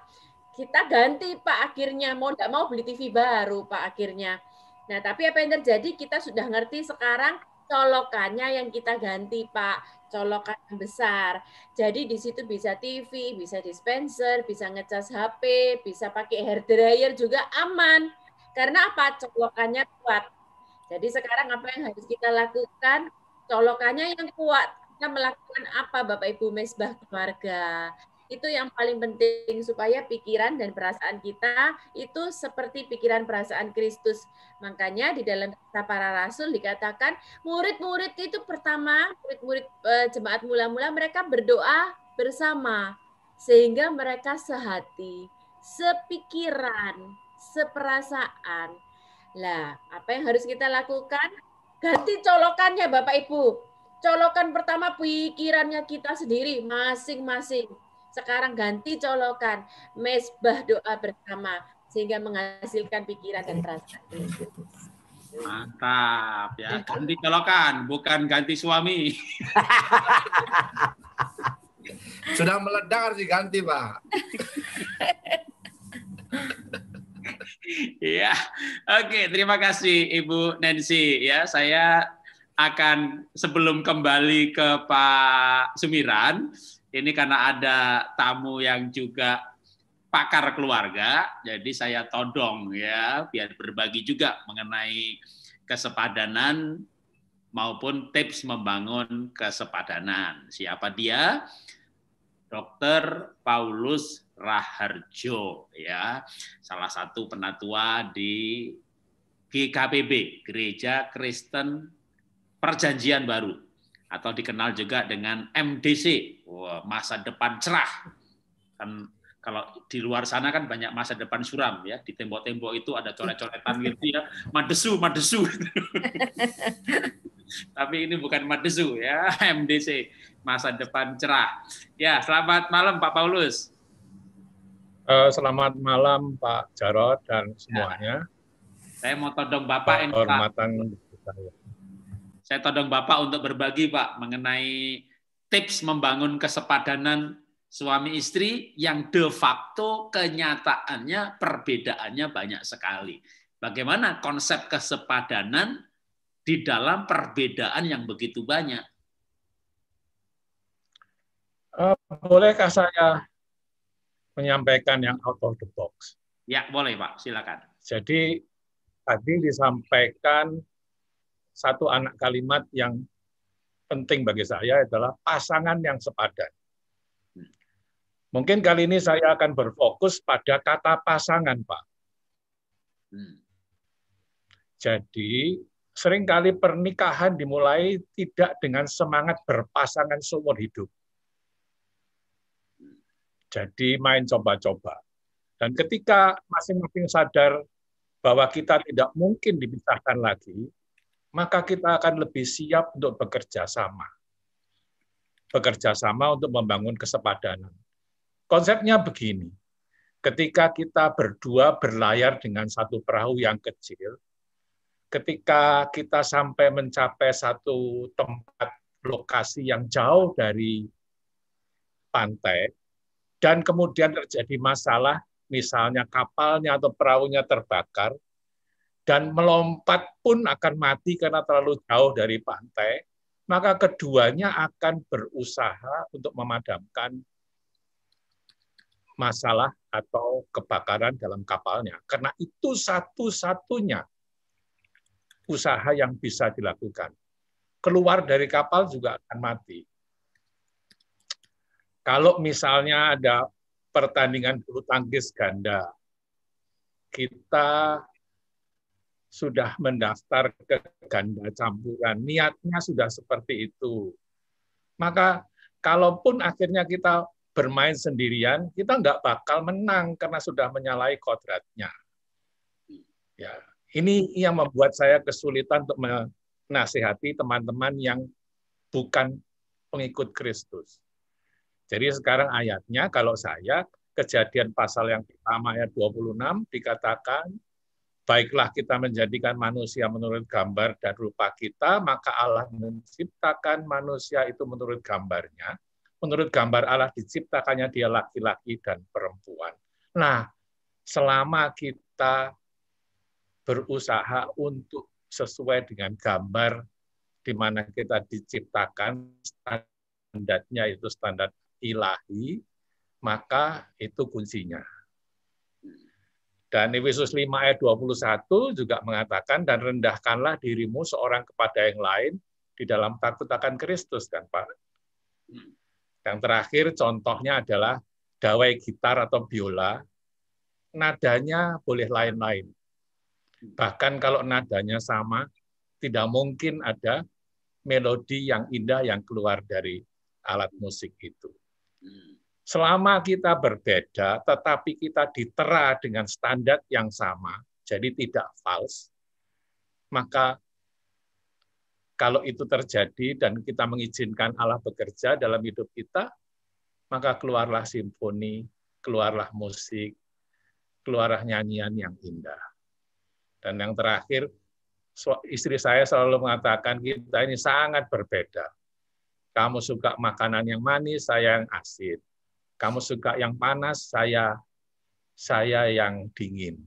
Kita ganti Pak akhirnya mau enggak mau beli TV baru Pak akhirnya. Nah, tapi apa yang terjadi kita sudah ngerti sekarang colokannya yang kita ganti Pak colokan besar jadi di situ bisa TV bisa dispenser bisa ngecas HP bisa pakai hair dryer juga aman karena apa colokannya kuat jadi sekarang apa yang harus kita lakukan colokannya yang kuat kita melakukan apa Bapak Ibu Mesbah keluarga itu yang paling penting supaya pikiran dan perasaan kita itu seperti pikiran perasaan Kristus. Makanya di dalam kisah para rasul dikatakan murid-murid itu pertama murid-murid eh, jemaat mula-mula mereka berdoa bersama sehingga mereka sehati, sepikiran, seperasaan. Lah, apa yang harus kita lakukan? Ganti colokannya Bapak Ibu. Colokan pertama pikirannya kita sendiri masing-masing sekarang ganti colokan mesbah doa bersama sehingga menghasilkan pikiran dan perasaan. Mantap ya, gitu. ganti colokan bukan ganti suami. [LAUGHS] Sudah meledak harus diganti, Pak. [LAUGHS] Iya. Oke, terima kasih Ibu Nancy ya. Saya akan sebelum kembali ke Pak Sumiran, ini karena ada tamu yang juga pakar keluarga, jadi saya todong ya, biar berbagi juga mengenai kesepadanan maupun tips membangun kesepadanan. Siapa dia? Dr. Paulus Raharjo ya, salah satu penatua di GKPB, Gereja Kristen Perjanjian Baru atau dikenal juga dengan MDC, Wah, masa depan cerah. Kan kalau di luar sana kan banyak masa depan suram ya, di tembok-tembok itu ada coret-coretan gitu ya, madesu, madesu. [LAUGHS] Tapi ini bukan madesu ya, [LAUGHS] MDC, masa depan cerah. Ya, selamat malam Pak Paulus. Eh, selamat malam Pak Jarod dan ya. semuanya. Saya mau todong Bapak ini Pak. Hormatan saya. Saya todong Bapak untuk berbagi Pak mengenai tips membangun kesepadanan suami istri yang de facto kenyataannya perbedaannya banyak sekali. Bagaimana konsep kesepadanan di dalam perbedaan yang begitu banyak? Eh, bolehkah saya menyampaikan yang out of the box? Ya, boleh Pak, silakan. Jadi tadi disampaikan satu anak kalimat yang penting bagi saya adalah pasangan yang sepadan. Mungkin kali ini saya akan berfokus pada kata pasangan, Pak. Hmm. Jadi, seringkali pernikahan dimulai tidak dengan semangat berpasangan seumur hidup. Jadi main coba-coba. Dan ketika masing-masing sadar bahwa kita tidak mungkin dipisahkan lagi, maka kita akan lebih siap untuk bekerja sama. Bekerja sama untuk membangun kesepadanan. Konsepnya begini, ketika kita berdua berlayar dengan satu perahu yang kecil, ketika kita sampai mencapai satu tempat lokasi yang jauh dari pantai, dan kemudian terjadi masalah, misalnya kapalnya atau perahunya terbakar, dan melompat pun akan mati karena terlalu jauh dari pantai, maka keduanya akan berusaha untuk memadamkan masalah atau kebakaran dalam kapalnya. Karena itu satu-satunya usaha yang bisa dilakukan. Keluar dari kapal juga akan mati. Kalau misalnya ada pertandingan bulu tangkis ganda, kita sudah mendaftar ke ganda campuran. Niatnya sudah seperti itu. Maka kalaupun akhirnya kita bermain sendirian, kita nggak bakal menang karena sudah menyalahi kodratnya. Ya, ini yang membuat saya kesulitan untuk menasihati teman-teman yang bukan pengikut Kristus. Jadi sekarang ayatnya kalau saya kejadian pasal yang pertama ayat 26 dikatakan baiklah kita menjadikan manusia menurut gambar dan rupa kita, maka Allah menciptakan manusia itu menurut gambarnya. Menurut gambar Allah diciptakannya dia laki-laki dan perempuan. Nah, selama kita berusaha untuk sesuai dengan gambar di mana kita diciptakan standarnya itu standar ilahi, maka itu kuncinya. Dan Efesus 5 ayat 21 juga mengatakan, dan rendahkanlah dirimu seorang kepada yang lain di dalam takut akan Kristus, kan Pak? Yang terakhir contohnya adalah dawai gitar atau biola, nadanya boleh lain-lain. Bahkan kalau nadanya sama, tidak mungkin ada melodi yang indah yang keluar dari alat musik itu. Hmm. Selama kita berbeda, tetapi kita ditera dengan standar yang sama, jadi tidak fals, maka kalau itu terjadi dan kita mengizinkan Allah bekerja dalam hidup kita, maka keluarlah simfoni, keluarlah musik, keluarlah nyanyian yang indah. Dan yang terakhir, istri saya selalu mengatakan kita ini sangat berbeda. Kamu suka makanan yang manis, saya yang asin. Kamu suka yang panas, saya saya yang dingin.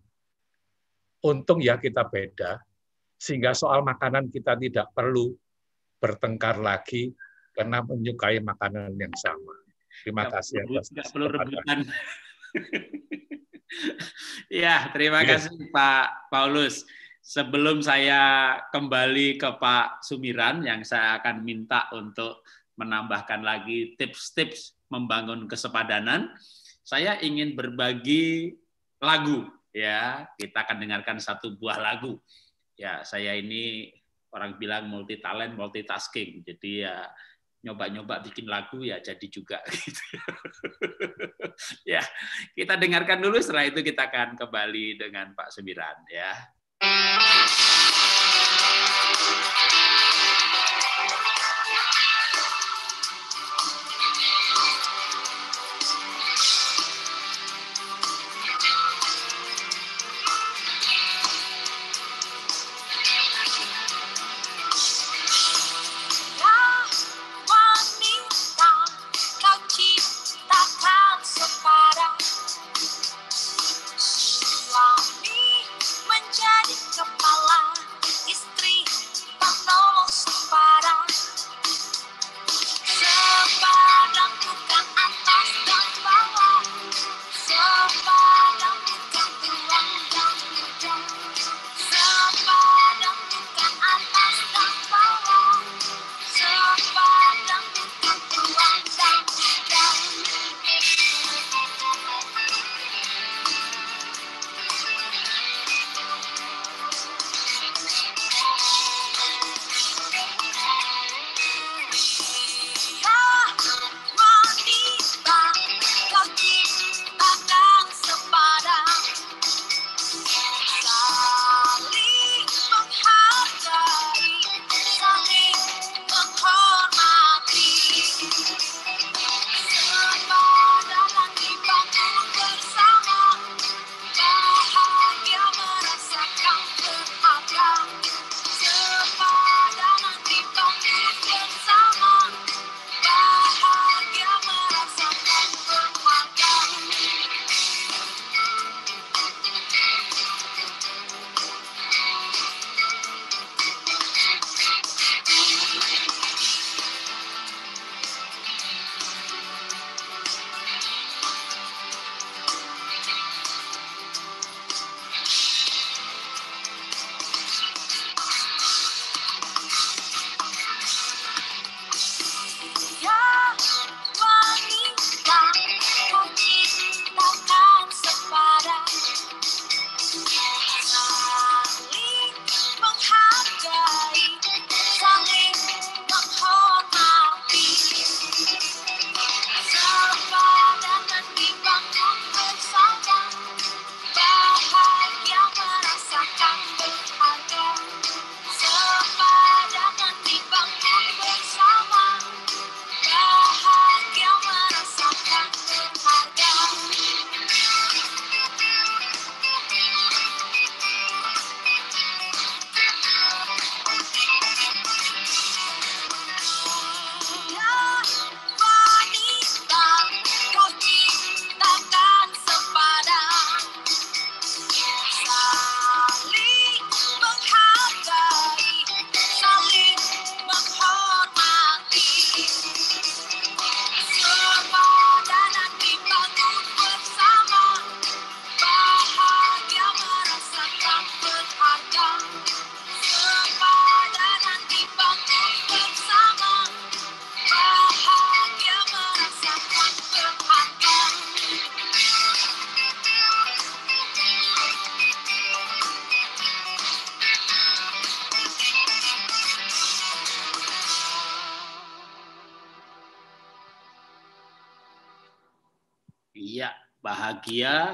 Untung ya kita beda, sehingga soal makanan kita tidak perlu bertengkar lagi karena menyukai makanan yang sama. Terima gak kasih. Perlu, atas perlu [LAUGHS] ya, terima ya. kasih Pak Paulus. Sebelum saya kembali ke Pak Sumiran yang saya akan minta untuk menambahkan lagi tips-tips membangun kesepadanan, saya ingin berbagi lagu ya. Kita akan dengarkan satu buah lagu. Ya, saya ini orang bilang multi talent, multitasking. Jadi ya nyoba-nyoba bikin lagu ya jadi juga [LAUGHS] gitu. ya, kita dengarkan dulu setelah itu kita akan kembali dengan Pak Sembiran ya.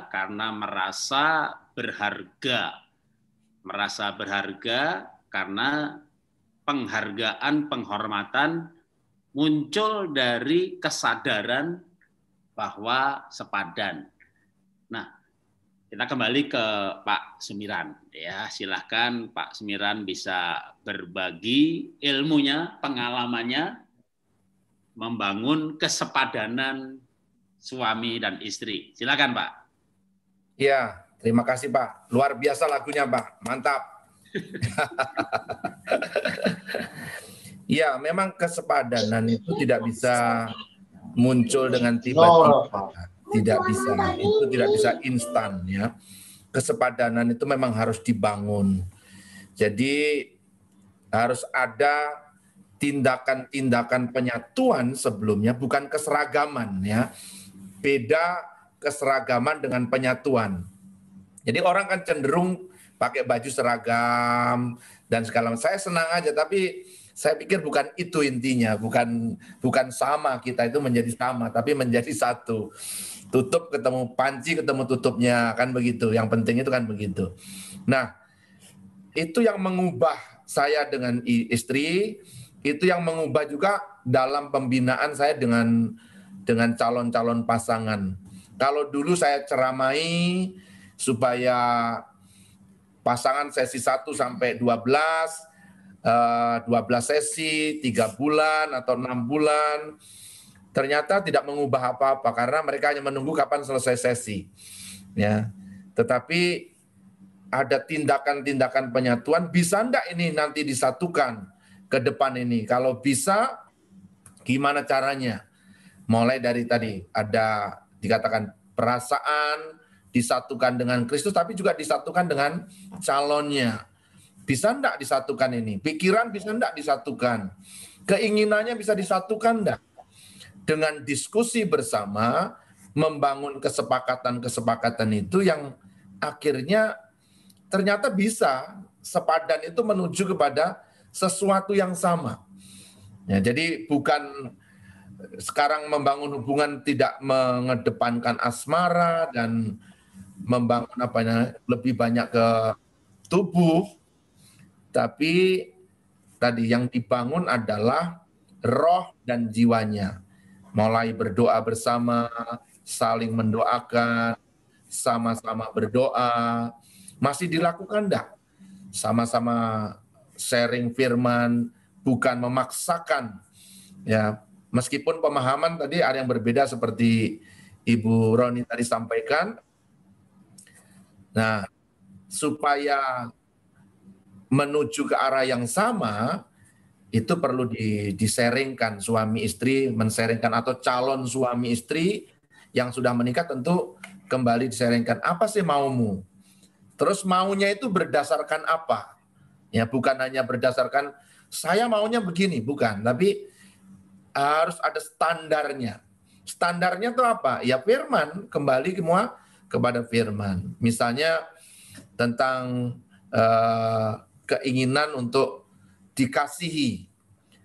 karena merasa berharga. Merasa berharga karena penghargaan, penghormatan muncul dari kesadaran bahwa sepadan. Nah, kita kembali ke Pak Semiran. Ya, silahkan Pak Semiran bisa berbagi ilmunya, pengalamannya, membangun kesepadanan suami dan istri. Silakan Pak. Iya, terima kasih Pak. Luar biasa lagunya Pak, mantap. Iya, memang kesepadanan itu tidak bisa muncul dengan tiba-tiba. Tidak bisa, itu tidak bisa instan ya. Kesepadanan itu memang harus dibangun. Jadi harus ada tindakan-tindakan penyatuan sebelumnya bukan keseragaman ya. Beda keseragaman dengan penyatuan. Jadi orang kan cenderung pakai baju seragam dan segala macam. Saya senang aja tapi saya pikir bukan itu intinya, bukan bukan sama kita itu menjadi sama tapi menjadi satu. Tutup ketemu panci ketemu tutupnya kan begitu. Yang penting itu kan begitu. Nah, itu yang mengubah saya dengan istri, itu yang mengubah juga dalam pembinaan saya dengan dengan calon-calon pasangan. Kalau dulu saya ceramai supaya pasangan sesi 1 sampai 12 12 eh, sesi, 3 bulan atau 6 bulan. Ternyata tidak mengubah apa-apa karena mereka hanya menunggu kapan selesai sesi. Ya. Tetapi ada tindakan-tindakan penyatuan bisa enggak ini nanti disatukan ke depan ini? Kalau bisa gimana caranya? Mulai dari tadi ada dikatakan perasaan disatukan dengan Kristus tapi juga disatukan dengan calonnya. Bisa enggak disatukan ini? Pikiran bisa enggak disatukan? Keinginannya bisa disatukan enggak? Dengan diskusi bersama membangun kesepakatan-kesepakatan itu yang akhirnya ternyata bisa sepadan itu menuju kepada sesuatu yang sama. Ya, jadi bukan sekarang membangun hubungan tidak mengedepankan asmara dan membangun apa ya, lebih banyak ke tubuh tapi tadi yang dibangun adalah roh dan jiwanya mulai berdoa bersama saling mendoakan sama-sama berdoa masih dilakukan enggak sama-sama sharing firman bukan memaksakan ya meskipun pemahaman tadi ada yang berbeda seperti Ibu Roni tadi sampaikan. Nah, supaya menuju ke arah yang sama itu perlu diseringkan suami istri menseringkan atau calon suami istri yang sudah menikah tentu kembali diseringkan apa sih maumu terus maunya itu berdasarkan apa ya bukan hanya berdasarkan saya maunya begini bukan tapi harus ada standarnya. Standarnya itu apa? Ya firman, kembali semua kepada firman. Misalnya tentang uh, keinginan untuk dikasihi.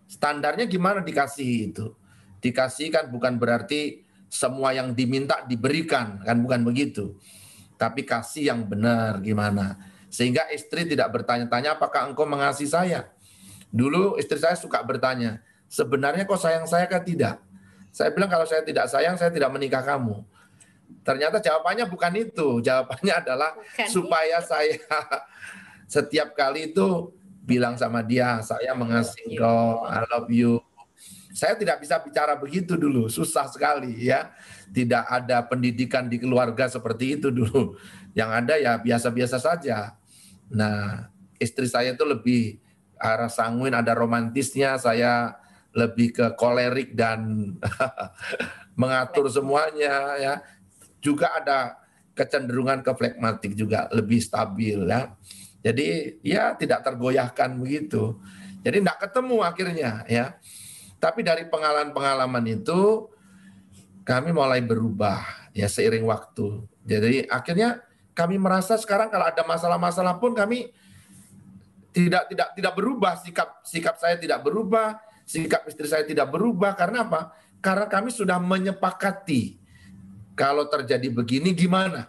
Standarnya gimana dikasihi itu? Dikasihi kan bukan berarti semua yang diminta diberikan, kan bukan begitu. Tapi kasih yang benar gimana. Sehingga istri tidak bertanya-tanya apakah engkau mengasihi saya. Dulu istri saya suka bertanya, Sebenarnya kok sayang saya kan tidak? Saya bilang kalau saya tidak sayang, saya tidak menikah kamu. Ternyata jawabannya bukan itu. [LAUGHS] Jawabannya adalah bukan supaya itu. saya [LAUGHS] setiap kali itu bilang sama dia, saya mengasihi kau, I love you. Saya tidak bisa bicara begitu dulu, susah sekali ya. Tidak ada pendidikan di keluarga seperti itu dulu. [LAUGHS] Yang ada ya biasa-biasa saja. Nah, istri saya itu lebih arah sanguin, ada romantisnya, saya lebih ke kolerik dan [LAUGHS] mengatur semuanya ya. Juga ada kecenderungan ke flekmatik juga lebih stabil ya. Jadi ya tidak tergoyahkan begitu. Jadi tidak ketemu akhirnya ya. Tapi dari pengalaman-pengalaman itu kami mulai berubah ya seiring waktu. Jadi akhirnya kami merasa sekarang kalau ada masalah-masalah pun kami tidak tidak tidak berubah sikap sikap saya tidak berubah, sikap istri saya tidak berubah karena apa? Karena kami sudah menyepakati kalau terjadi begini gimana?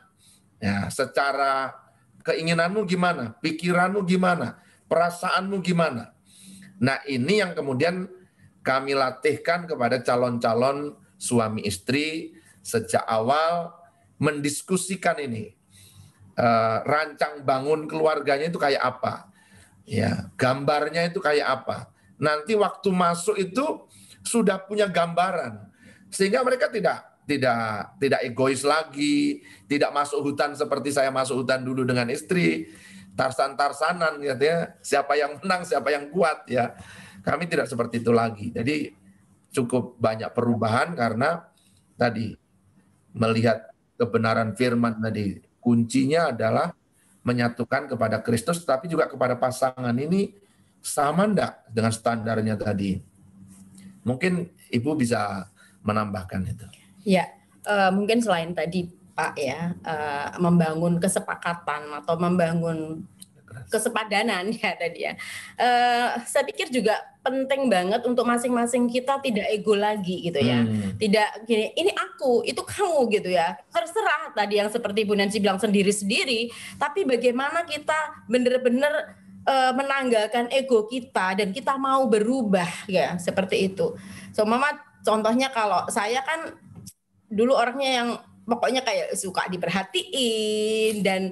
Ya, secara keinginanmu gimana? Pikiranmu gimana? Perasaanmu gimana? Nah, ini yang kemudian kami latihkan kepada calon-calon suami istri sejak awal mendiskusikan ini E, rancang bangun keluarganya itu kayak apa ya gambarnya itu kayak apa nanti waktu masuk itu sudah punya gambaran sehingga mereka tidak tidak tidak egois lagi, tidak masuk hutan seperti saya masuk hutan dulu dengan istri, tarsan-tarsanan gitu ya, siapa yang menang, siapa yang kuat ya. Kami tidak seperti itu lagi. Jadi cukup banyak perubahan karena tadi melihat kebenaran firman tadi kuncinya adalah menyatukan kepada Kristus tapi juga kepada pasangan ini sama enggak dengan standarnya tadi? Mungkin Ibu bisa menambahkan itu. Ya, uh, mungkin selain tadi Pak ya, uh, membangun kesepakatan atau membangun kesepadanan [LAUGHS] ya tadi ya. Uh, saya pikir juga penting banget untuk masing-masing kita tidak ego lagi gitu ya. Hmm. Tidak gini, ini aku, itu kamu gitu ya. Terserah tadi yang seperti Bu Nancy bilang sendiri-sendiri, tapi bagaimana kita benar-benar uh, menanggalkan ego kita dan kita mau berubah ya seperti itu. So mama contohnya kalau saya kan dulu orangnya yang pokoknya kayak suka diperhatiin dan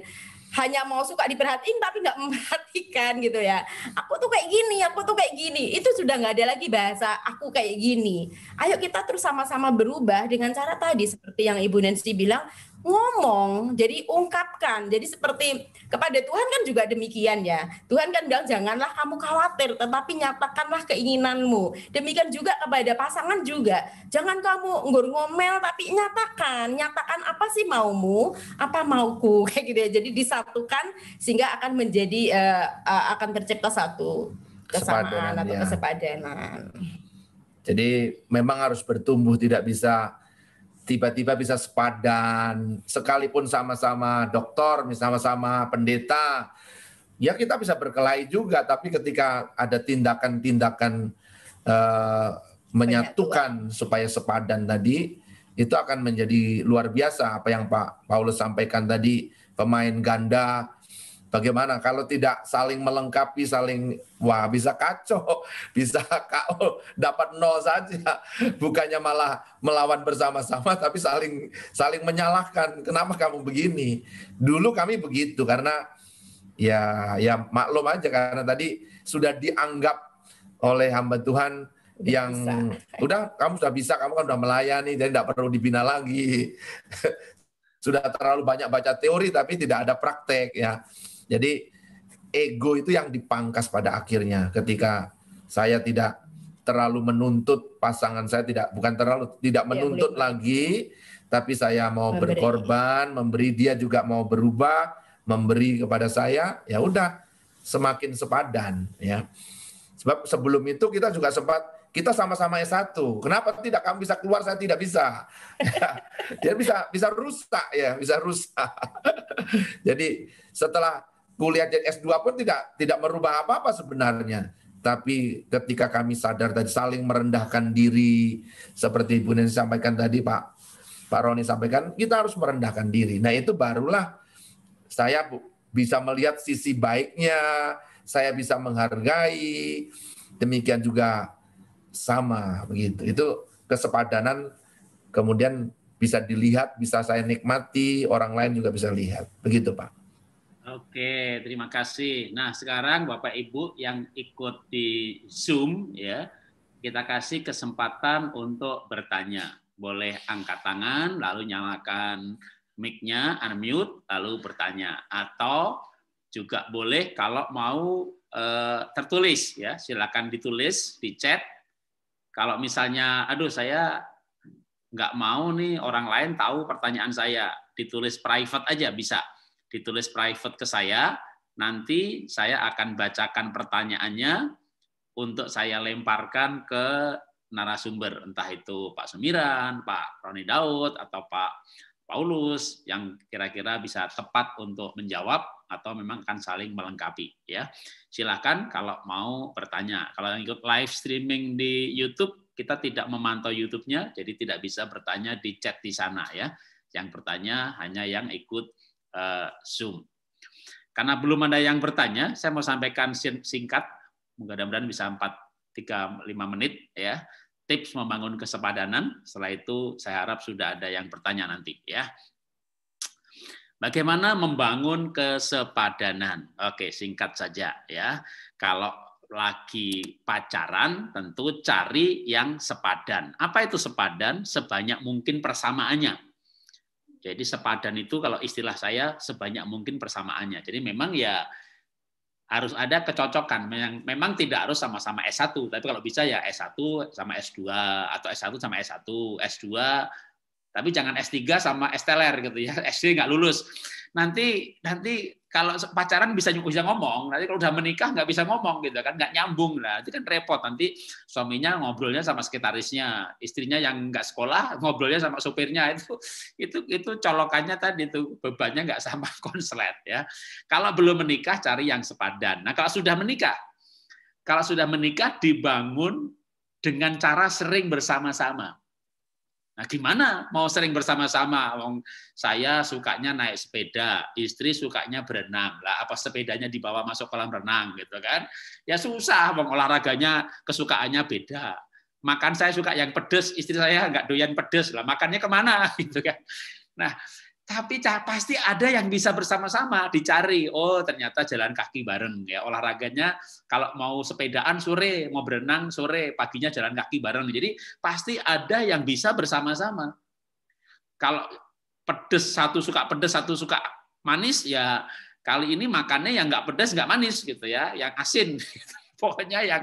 hanya mau suka diperhatiin tapi nggak [LAUGHS] memperhatikan gitu ya. Aku tuh kayak gini, aku tuh kayak gini. Itu sudah nggak ada lagi bahasa aku kayak gini. Ayo kita terus sama-sama berubah dengan cara tadi seperti yang Ibu Nancy bilang ngomong, jadi ungkapkan. Jadi seperti kepada Tuhan kan juga demikian ya. Tuhan kan bilang janganlah kamu khawatir, tetapi nyatakanlah keinginanmu. Demikian juga kepada pasangan juga. Jangan kamu nggur ngomel tapi nyatakan, nyatakan apa sih maumu, apa mauku [LAUGHS] kayak gitu ya. Jadi disatukan sehingga akan menjadi uh, uh, akan tercipta satu kesamaan atau iya. kesepadanan. Jadi memang harus bertumbuh tidak bisa tiba-tiba bisa sepadan, sekalipun sama-sama dokter, sama-sama pendeta, ya kita bisa berkelahi juga. Tapi ketika ada tindakan-tindakan uh, menyatukan supaya sepadan tadi, itu akan menjadi luar biasa apa yang Pak Paulus sampaikan tadi, pemain ganda bagaimana kalau tidak saling melengkapi saling wah bisa kacau [LAUGHS] bisa kau dapat nol saja bukannya malah melawan bersama-sama tapi saling saling menyalahkan kenapa kamu begini dulu kami begitu karena ya ya maklum aja karena tadi sudah dianggap oleh hamba Tuhan yang bisa. [LAUGHS] udah kamu sudah bisa kamu kan sudah melayani jadi tidak perlu dibina lagi [LAUGHS] sudah terlalu banyak baca teori tapi tidak ada praktek ya jadi ego itu yang dipangkas pada akhirnya ketika saya tidak terlalu menuntut pasangan saya tidak bukan terlalu tidak iya, menuntut ya, lagi tapi saya mau memberi. berkorban memberi dia juga mau berubah memberi kepada saya ya udah semakin sepadan ya sebab sebelum itu kita juga sempat kita sama-sama S1. Kenapa tidak kamu bisa keluar saya tidak bisa? [LAUGHS] Dia bisa bisa rusak ya, bisa rusak. [LAUGHS] Jadi setelah kuliah jadi S2 pun tidak tidak merubah apa-apa sebenarnya. Tapi ketika kami sadar tadi saling merendahkan diri seperti Ibu Nenis sampaikan tadi Pak Pak Roni sampaikan kita harus merendahkan diri. Nah itu barulah saya bisa melihat sisi baiknya, saya bisa menghargai. Demikian juga sama begitu. Itu kesepadanan kemudian bisa dilihat, bisa saya nikmati, orang lain juga bisa lihat. Begitu Pak. Oke, terima kasih. Nah, sekarang Bapak Ibu yang ikut di Zoom ya, kita kasih kesempatan untuk bertanya. Boleh angkat tangan, lalu nyalakan mic-nya, unmute, lalu bertanya. Atau juga boleh kalau mau e, tertulis ya, silakan ditulis di chat. Kalau misalnya, aduh saya nggak mau nih orang lain tahu pertanyaan saya, ditulis private aja bisa ditulis private ke saya. Nanti saya akan bacakan pertanyaannya untuk saya lemparkan ke narasumber, entah itu Pak Sumiran, Pak Roni Daud, atau Pak Paulus yang kira-kira bisa tepat untuk menjawab atau memang akan saling melengkapi ya. Silahkan kalau mau bertanya. Kalau yang ikut live streaming di YouTube kita tidak memantau YouTube-nya jadi tidak bisa bertanya di chat di sana ya. Yang bertanya hanya yang ikut Eh, Zoom. Karena belum ada yang bertanya, saya mau sampaikan singkat, mudah-mudahan bisa 4 3 5 menit ya. Tips membangun kesepadanan, setelah itu saya harap sudah ada yang bertanya nanti ya. Bagaimana membangun kesepadanan? Oke, singkat saja ya. Kalau lagi pacaran, tentu cari yang sepadan. Apa itu sepadan? Sebanyak mungkin persamaannya jadi sepadan itu kalau istilah saya sebanyak mungkin persamaannya. Jadi memang ya harus ada kecocokan. Memang, memang tidak harus sama-sama S1, tapi kalau bisa ya S1 sama S2 atau S1 sama S1, S2 tapi jangan S3 sama STLR gitu ya. SD [LAUGHS] nggak lulus nanti nanti kalau pacaran bisa bisa ngomong, nanti kalau udah menikah nggak bisa ngomong gitu kan, nggak nyambung lah, itu kan repot nanti suaminya ngobrolnya sama sekretarisnya, istrinya yang nggak sekolah ngobrolnya sama supirnya [LAUGHS] itu itu itu colokannya tadi itu bebannya nggak sama [LAUGHS] konslet ya. Kalau belum menikah cari yang sepadan. Nah kalau sudah menikah, kalau sudah menikah dibangun dengan cara sering bersama-sama. Nah, gimana mau sering bersama-sama? Wong saya sukanya naik sepeda, istri sukanya berenang. Lah, apa sepedanya dibawa masuk kolam renang gitu kan? Ya susah, wong olahraganya kesukaannya beda. Makan saya suka yang pedes, istri saya nggak doyan pedes. Lah, makannya kemana [LAUGHS] gitu kan? Nah, tapi pasti ada yang bisa bersama-sama dicari. Oh, ternyata jalan kaki bareng ya olahraganya. Kalau mau sepedaan sore, mau berenang sore, paginya jalan kaki bareng. Jadi pasti ada yang bisa bersama-sama. Kalau pedes satu suka pedes satu suka manis ya kali ini makannya yang nggak pedes nggak manis gitu ya, yang asin. [LAUGHS] Pokoknya yang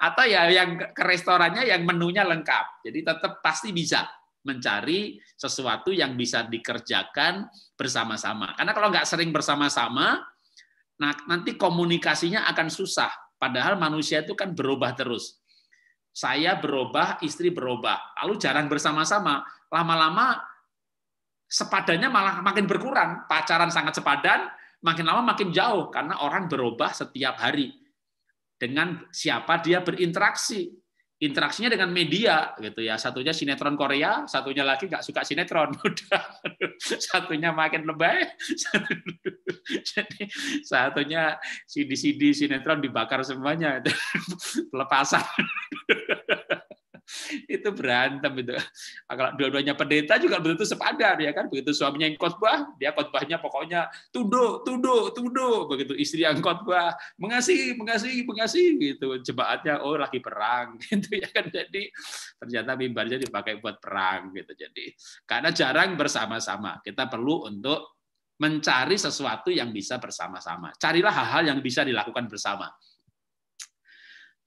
atau ya yang ke restorannya yang menunya lengkap. Jadi tetap pasti bisa mencari sesuatu yang bisa dikerjakan bersama-sama. Karena kalau nggak sering bersama-sama, nah nanti komunikasinya akan susah. Padahal manusia itu kan berubah terus. Saya berubah, istri berubah. Lalu jarang bersama-sama. Lama-lama sepadannya malah makin berkurang. Pacaran sangat sepadan, makin lama makin jauh. Karena orang berubah setiap hari. Dengan siapa dia berinteraksi interaksinya dengan media gitu ya satunya sinetron Korea satunya lagi nggak suka sinetron [LAUGHS] udah satunya makin lebay jadi satunya CD CD sinetron dibakar semuanya [LAUGHS] pelepasan [LAUGHS] itu berantem itu. Nah, kalau dua-duanya pendeta juga begitu sepadan ya kan. Begitu suaminya yang khotbah, dia khotbahnya pokoknya tunduk, tunduk, tunduk. Begitu istri yang khotbah mengasihi, mengasihi, mengasihi gitu. Jemaatnya oh lagi perang [LAUGHS] gitu ya kan. Jadi ternyata mimbarnya dipakai buat perang gitu. Jadi karena jarang bersama-sama. Kita perlu untuk mencari sesuatu yang bisa bersama-sama. Carilah hal-hal yang bisa dilakukan bersama.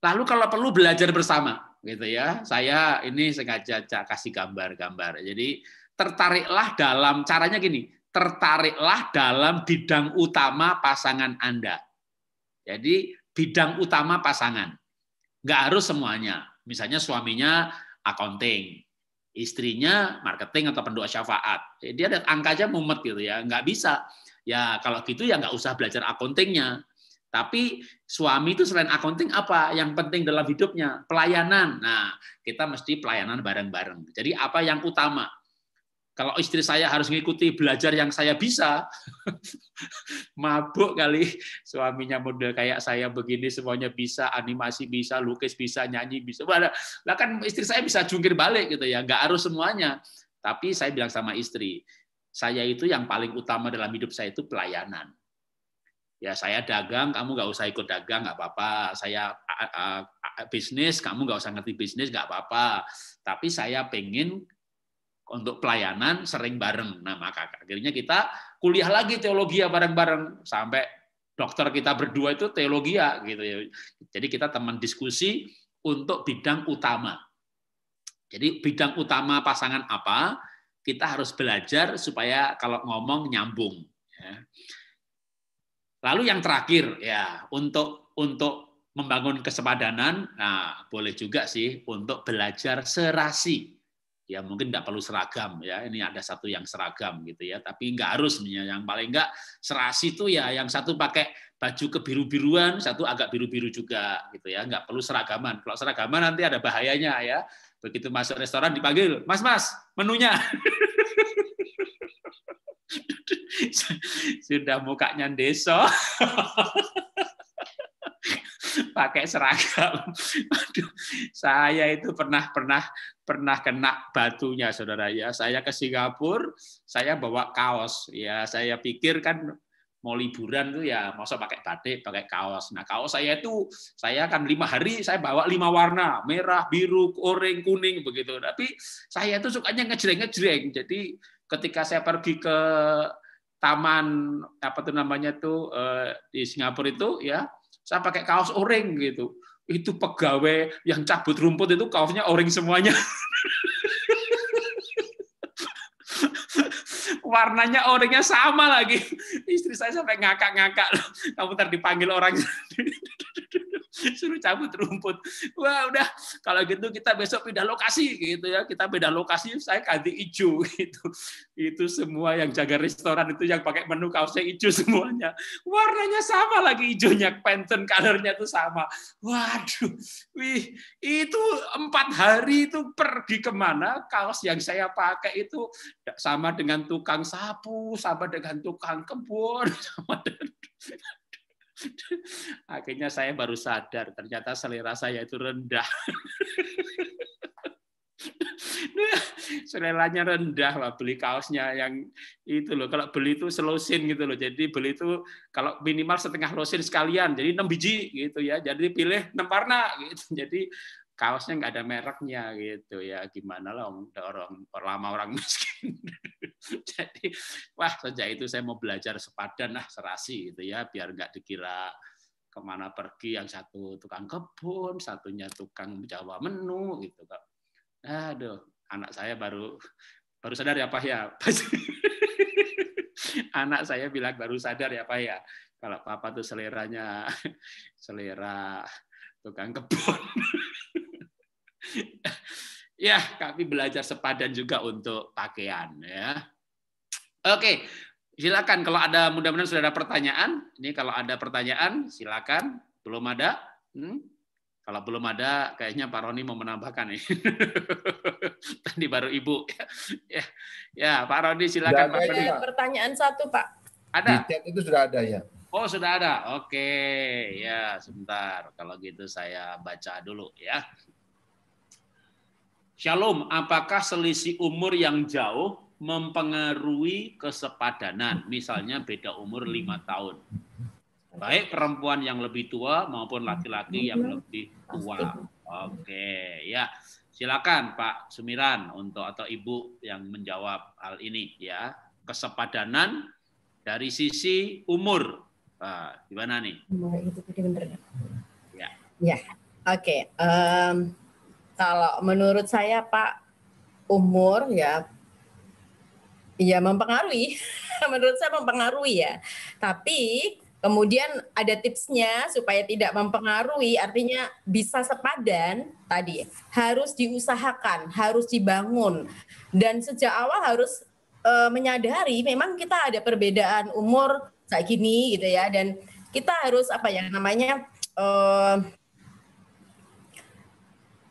Lalu kalau perlu belajar bersama gitu ya. Saya ini sengaja kasih gambar-gambar. Jadi tertariklah dalam caranya gini, tertariklah dalam bidang utama pasangan Anda. Jadi bidang utama pasangan. Nggak harus semuanya. Misalnya suaminya accounting, istrinya marketing atau pendoa syafaat. Jadi dia ada angkanya mumet gitu ya. Nggak bisa. Ya kalau gitu ya nggak usah belajar accountingnya tapi suami itu selain accounting apa yang penting dalam hidupnya? Pelayanan. Nah, kita mesti pelayanan bareng-bareng. Jadi apa yang utama? Kalau istri saya harus mengikuti belajar yang saya bisa, [LAUGHS] mabuk kali suaminya model kayak saya begini semuanya bisa, animasi bisa, lukis bisa, nyanyi bisa. Lah kan istri saya bisa jungkir balik gitu ya, nggak harus semuanya. Tapi saya bilang sama istri, saya itu yang paling utama dalam hidup saya itu pelayanan ya saya dagang kamu nggak usah ikut dagang nggak apa-apa saya bisnis kamu nggak usah ngerti bisnis nggak apa-apa tapi saya pengen untuk pelayanan sering bareng nah maka akhirnya kita kuliah lagi teologi ya, bareng-bareng sampai dokter kita berdua itu teologi ya, gitu ya jadi kita teman diskusi untuk bidang utama jadi bidang utama pasangan apa kita harus belajar supaya kalau ngomong nyambung ya. Lalu yang terakhir ya untuk untuk membangun kesepadanan, nah boleh juga sih untuk belajar serasi. Ya mungkin tidak perlu seragam ya, ini ada satu yang seragam gitu ya, tapi nggak harus ya, yang paling nggak serasi itu ya yang satu pakai baju kebiru-biruan, satu agak biru-biru juga gitu ya, nggak perlu seragaman. Kalau seragaman nanti ada bahayanya ya, begitu masuk restoran dipanggil, mas mas menunya [LAUGHS] [LAUGHS] sudah mukanya deso [LAUGHS] pakai seragam. Aduh, saya itu pernah pernah pernah kena batunya saudara ya. Saya ke Singapura, saya bawa kaos. Ya, saya pikir kan mau liburan tuh ya masa pakai batik, pakai kaos. Nah kaos saya itu saya kan lima hari saya bawa lima warna merah, biru, oranye, kuning begitu. Tapi saya itu sukanya ngejreng ngejreng. Jadi ketika saya pergi ke taman apa tuh namanya tuh eh, di Singapura itu ya saya pakai kaos orange gitu itu pegawai yang cabut rumput itu kaosnya orange semuanya [LAUGHS] warnanya orangnya sama lagi. Istri saya sampai ngakak-ngakak. Kamu tadi dipanggil orang. [LAUGHS] suruh cabut rumput. Wah, udah kalau gitu kita besok pindah lokasi gitu ya. Kita pindah lokasi, saya ganti hijau [LAUGHS] gitu. Itu semua yang jaga restoran itu yang pakai menu kaosnya hijau [LAUGHS] semuanya. Warnanya sama lagi hijaunya, pattern colornya itu sama. Waduh, wih, itu empat hari itu pergi kemana? Kaos yang saya pakai itu sama dengan tukang sapu, sama dengan tukang kebun, sama dengan [LAUGHS] Akhirnya saya baru sadar, ternyata selera saya itu rendah. [LAUGHS] selelanya rendah lah beli kaosnya yang itu loh. Kalau beli itu selosin gitu loh. Jadi beli itu kalau minimal setengah losin sekalian. Jadi 6 biji gitu ya. Jadi pilih 6 warna gitu. Jadi kaosnya nggak ada mereknya gitu ya gimana loh orang lama orang [LAUGHS] miskin jadi wah sejak itu saya mau belajar sepadan lah serasi gitu ya biar nggak dikira kemana pergi yang satu tukang kebun satunya tukang jawa menu gitu kok aduh anak saya baru baru sadar ya pak ya [LAUGHS] anak saya bilang baru sadar ya pak ya kalau papa tuh seleranya selera tukang kebun [LAUGHS] [LAUGHS] ya, kami belajar sepadan juga untuk pakaian ya. Oke, silakan kalau ada mudah-mudahan sudah ada pertanyaan. Ini kalau ada pertanyaan silakan. Belum ada? Hmm? Kalau belum ada, kayaknya Pak Roni mau menambahkan nih. [LAUGHS] Tadi baru Ibu. [LAUGHS] Ya, ya Pak Roni silakan. Ada Pak ada ya. Pertanyaan satu Pak. Ada. Di itu sudah ada ya. Oh sudah ada. Oke, ya sebentar. Kalau gitu saya baca dulu ya. Shalom, apakah selisih umur yang jauh mempengaruhi kesepadanan? Misalnya beda umur lima tahun. Baik perempuan yang lebih tua maupun laki-laki yang lebih tua. Oke, ya. Silakan Pak Sumiran untuk atau Ibu yang menjawab hal ini ya. Kesepadanan dari sisi umur. Nah, gimana nih? Ya. Ya. Oke, okay. um, kalau menurut saya Pak umur ya ya mempengaruhi. [LAUGHS] menurut saya mempengaruhi ya. Tapi kemudian ada tipsnya supaya tidak mempengaruhi artinya bisa sepadan tadi. Harus diusahakan, harus dibangun dan sejak awal harus e, menyadari memang kita ada perbedaan umur kayak gini gitu ya dan kita harus apa ya namanya e,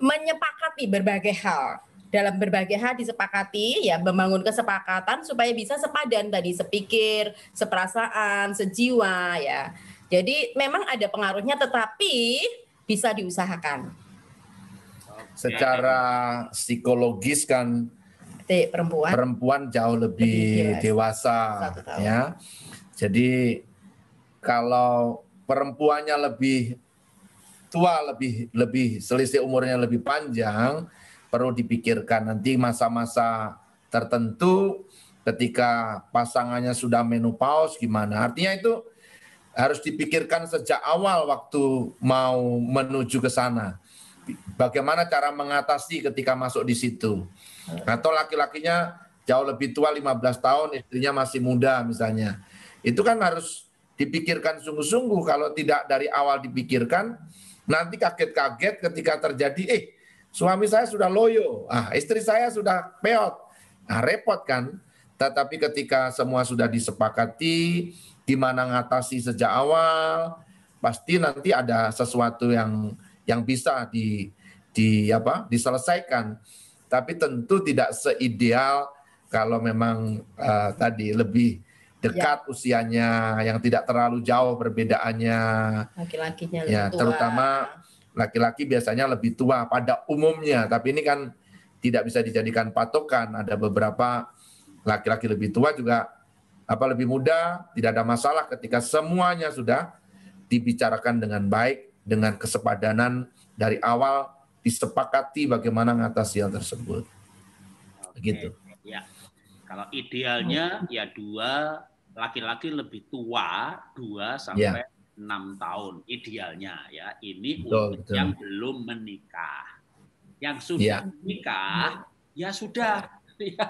menyepakati berbagai hal dalam berbagai hal disepakati ya membangun kesepakatan supaya bisa sepadan tadi sepikir, seperasaan, sejiwa ya. Jadi memang ada pengaruhnya tetapi bisa diusahakan. Secara psikologis kan perempuan perempuan jauh lebih, lebih dewasa, dewasa ya. Jadi kalau perempuannya lebih tua lebih lebih selisih umurnya lebih panjang perlu dipikirkan nanti masa-masa tertentu ketika pasangannya sudah menopause gimana artinya itu harus dipikirkan sejak awal waktu mau menuju ke sana bagaimana cara mengatasi ketika masuk di situ atau laki-lakinya jauh lebih tua 15 tahun istrinya masih muda misalnya itu kan harus dipikirkan sungguh-sungguh kalau tidak dari awal dipikirkan Nanti kaget-kaget ketika terjadi, eh suami saya sudah loyo, ah istri saya sudah peot, nah, repot kan. Tetapi ketika semua sudah disepakati, gimana ngatasi sejak awal, pasti nanti ada sesuatu yang yang bisa di di apa diselesaikan. Tapi tentu tidak seideal kalau memang uh, tadi lebih dekat ya. usianya, yang tidak terlalu jauh perbedaannya. Laki-lakinya ya, Terutama laki-laki biasanya lebih tua pada umumnya, tapi ini kan tidak bisa dijadikan patokan. Ada beberapa laki-laki lebih tua juga apa lebih muda, tidak ada masalah ketika semuanya sudah dibicarakan dengan baik, dengan kesepadanan dari awal disepakati bagaimana mengatasi hal tersebut. Begitu. Ya. Kalau idealnya ya dua laki-laki lebih tua 2 sampai ya. enam 6 tahun idealnya ya. Ini betul, untuk betul. yang belum menikah. Yang sudah yeah. menikah ya sudah [LAUGHS] ya,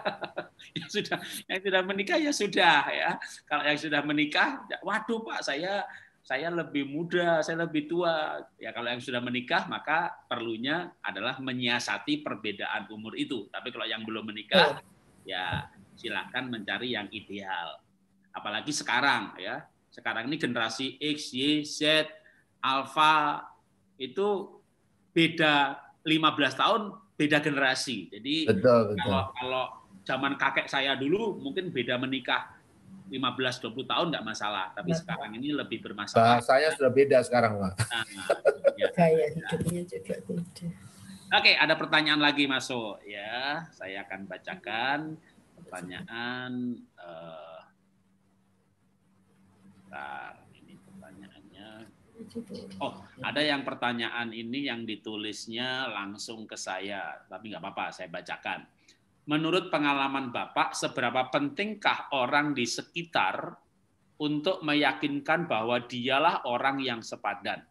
ya, sudah yang sudah menikah ya sudah ya. Kalau yang sudah menikah ya, waduh Pak saya saya lebih muda, saya lebih tua. Ya kalau yang sudah menikah maka perlunya adalah menyiasati perbedaan umur itu. Tapi kalau yang belum menikah ya silahkan mencari yang ideal apalagi sekarang ya. Sekarang ini generasi X, Y, Z, Alpha itu beda 15 tahun beda generasi. Jadi betul, betul. kalau kalau zaman kakek saya dulu mungkin beda menikah 15 20 tahun nggak masalah, tapi betul. sekarang ini lebih bermasalah. saya sudah beda sekarang, Pak. Nah, [LAUGHS] ya. hidupnya Oke, ada pertanyaan lagi masuk ya. Saya akan bacakan pertanyaan uh, sebentar. Ini pertanyaannya. Oh, ada yang pertanyaan ini yang ditulisnya langsung ke saya, tapi nggak apa-apa, saya bacakan. Menurut pengalaman Bapak, seberapa pentingkah orang di sekitar untuk meyakinkan bahwa dialah orang yang sepadan?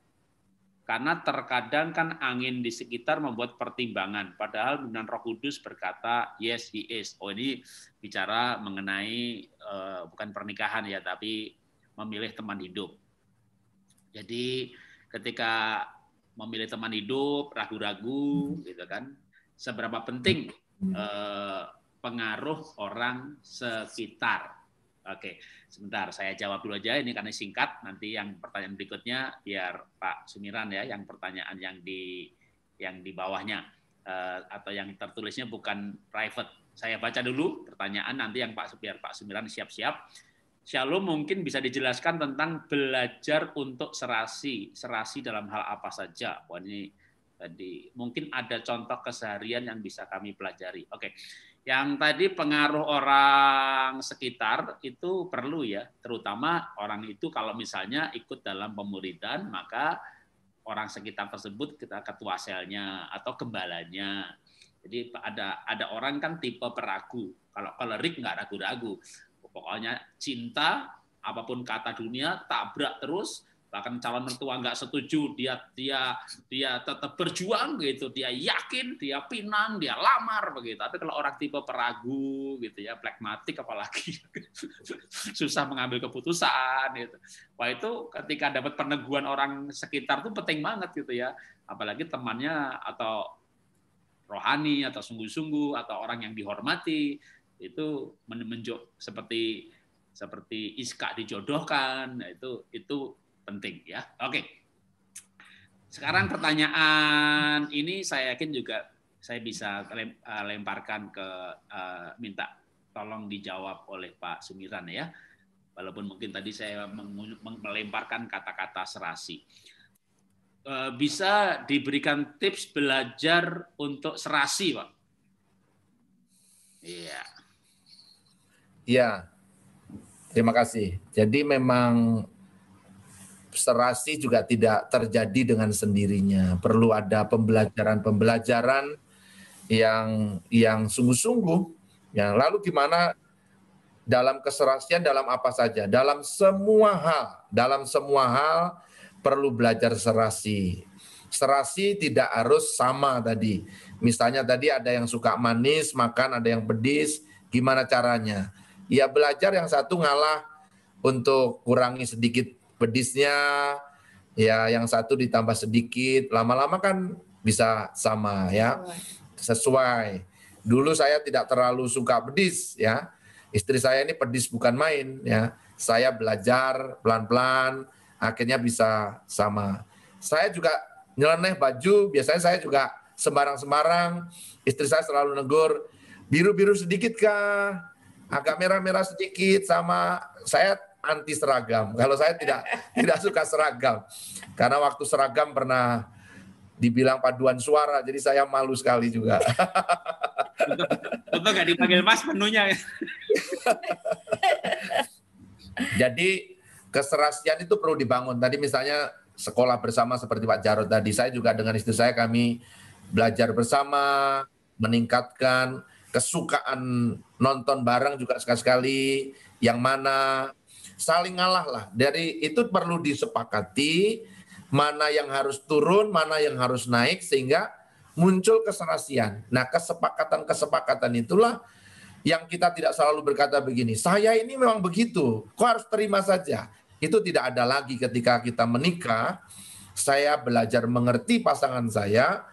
Karena terkadang kan angin di sekitar membuat pertimbangan, padahal Bimbingan Roh Kudus berkata, yes, he is. Oh, ini bicara mengenai, uh, bukan pernikahan ya, tapi memilih teman hidup. Jadi ketika memilih teman hidup ragu-ragu hmm. gitu kan, seberapa penting hmm. eh, pengaruh orang sekitar. Oke, sebentar saya jawab dulu aja ini karena singkat. Nanti yang pertanyaan berikutnya biar Pak Sumiran ya yang pertanyaan yang di yang di bawahnya eh, atau yang tertulisnya bukan private. Saya baca dulu pertanyaan nanti yang Pak biar Pak Sumiran siap-siap Shalom mungkin bisa dijelaskan tentang belajar untuk serasi, serasi dalam hal apa saja. Wah ini tadi mungkin ada contoh keseharian yang bisa kami pelajari. Oke, yang tadi pengaruh orang sekitar itu perlu ya, terutama orang itu kalau misalnya ikut dalam pemuridan maka orang sekitar tersebut kita ketua selnya atau gembalanya. Jadi ada ada orang kan tipe peragu. Kalau kolerik nggak ragu-ragu. Pokoknya cinta, apapun kata dunia, tabrak terus. Bahkan calon mertua nggak setuju, dia dia dia tetap berjuang gitu, dia yakin, dia pinang, dia lamar begitu. Tapi kalau orang tipe peragu gitu ya, pragmatik apalagi [LAUGHS] susah mengambil keputusan gitu. Wah itu ketika dapat peneguhan orang sekitar tuh penting banget gitu ya. Apalagi temannya atau rohani atau sungguh-sungguh atau orang yang dihormati itu menunjuk seperti seperti iska dijodohkan nah itu itu penting ya oke sekarang pertanyaan ini saya yakin juga saya bisa eh, lemparkan ke uh, minta tolong dijawab oleh Pak Sumiran ya walaupun mungkin tadi saya melemparkan kata-kata serasi eh, bisa diberikan tips belajar untuk serasi pak iya yeah. Ya, terima kasih. Jadi memang serasi juga tidak terjadi dengan sendirinya. Perlu ada pembelajaran-pembelajaran yang yang sungguh-sungguh. Yang lalu gimana dalam keserasian dalam apa saja? Dalam semua hal, dalam semua hal perlu belajar serasi. Serasi tidak harus sama tadi. Misalnya tadi ada yang suka manis, makan ada yang pedis, gimana caranya? ya belajar yang satu ngalah untuk kurangi sedikit pedisnya, ya yang satu ditambah sedikit, lama-lama kan bisa sama ya, sesuai. Dulu saya tidak terlalu suka pedis ya, istri saya ini pedis bukan main ya, saya belajar pelan-pelan, akhirnya bisa sama. Saya juga nyeleneh baju, biasanya saya juga sembarang-sembarang, istri saya selalu negur, biru-biru sedikit kah? agak merah-merah sedikit sama saya anti seragam. Kalau saya tidak [LAUGHS] tidak suka seragam. Karena waktu seragam pernah dibilang paduan suara, jadi saya malu sekali juga. Untuk gak dipanggil Mas menunya. jadi keserasian itu perlu dibangun. Tadi misalnya sekolah bersama seperti Pak Jarod tadi, saya juga dengan istri saya kami belajar bersama, meningkatkan kesukaan nonton bareng juga sekali-sekali yang mana saling ngalah lah dari itu perlu disepakati mana yang harus turun mana yang harus naik sehingga muncul keserasian nah kesepakatan-kesepakatan itulah yang kita tidak selalu berkata begini saya ini memang begitu kok harus terima saja itu tidak ada lagi ketika kita menikah saya belajar mengerti pasangan saya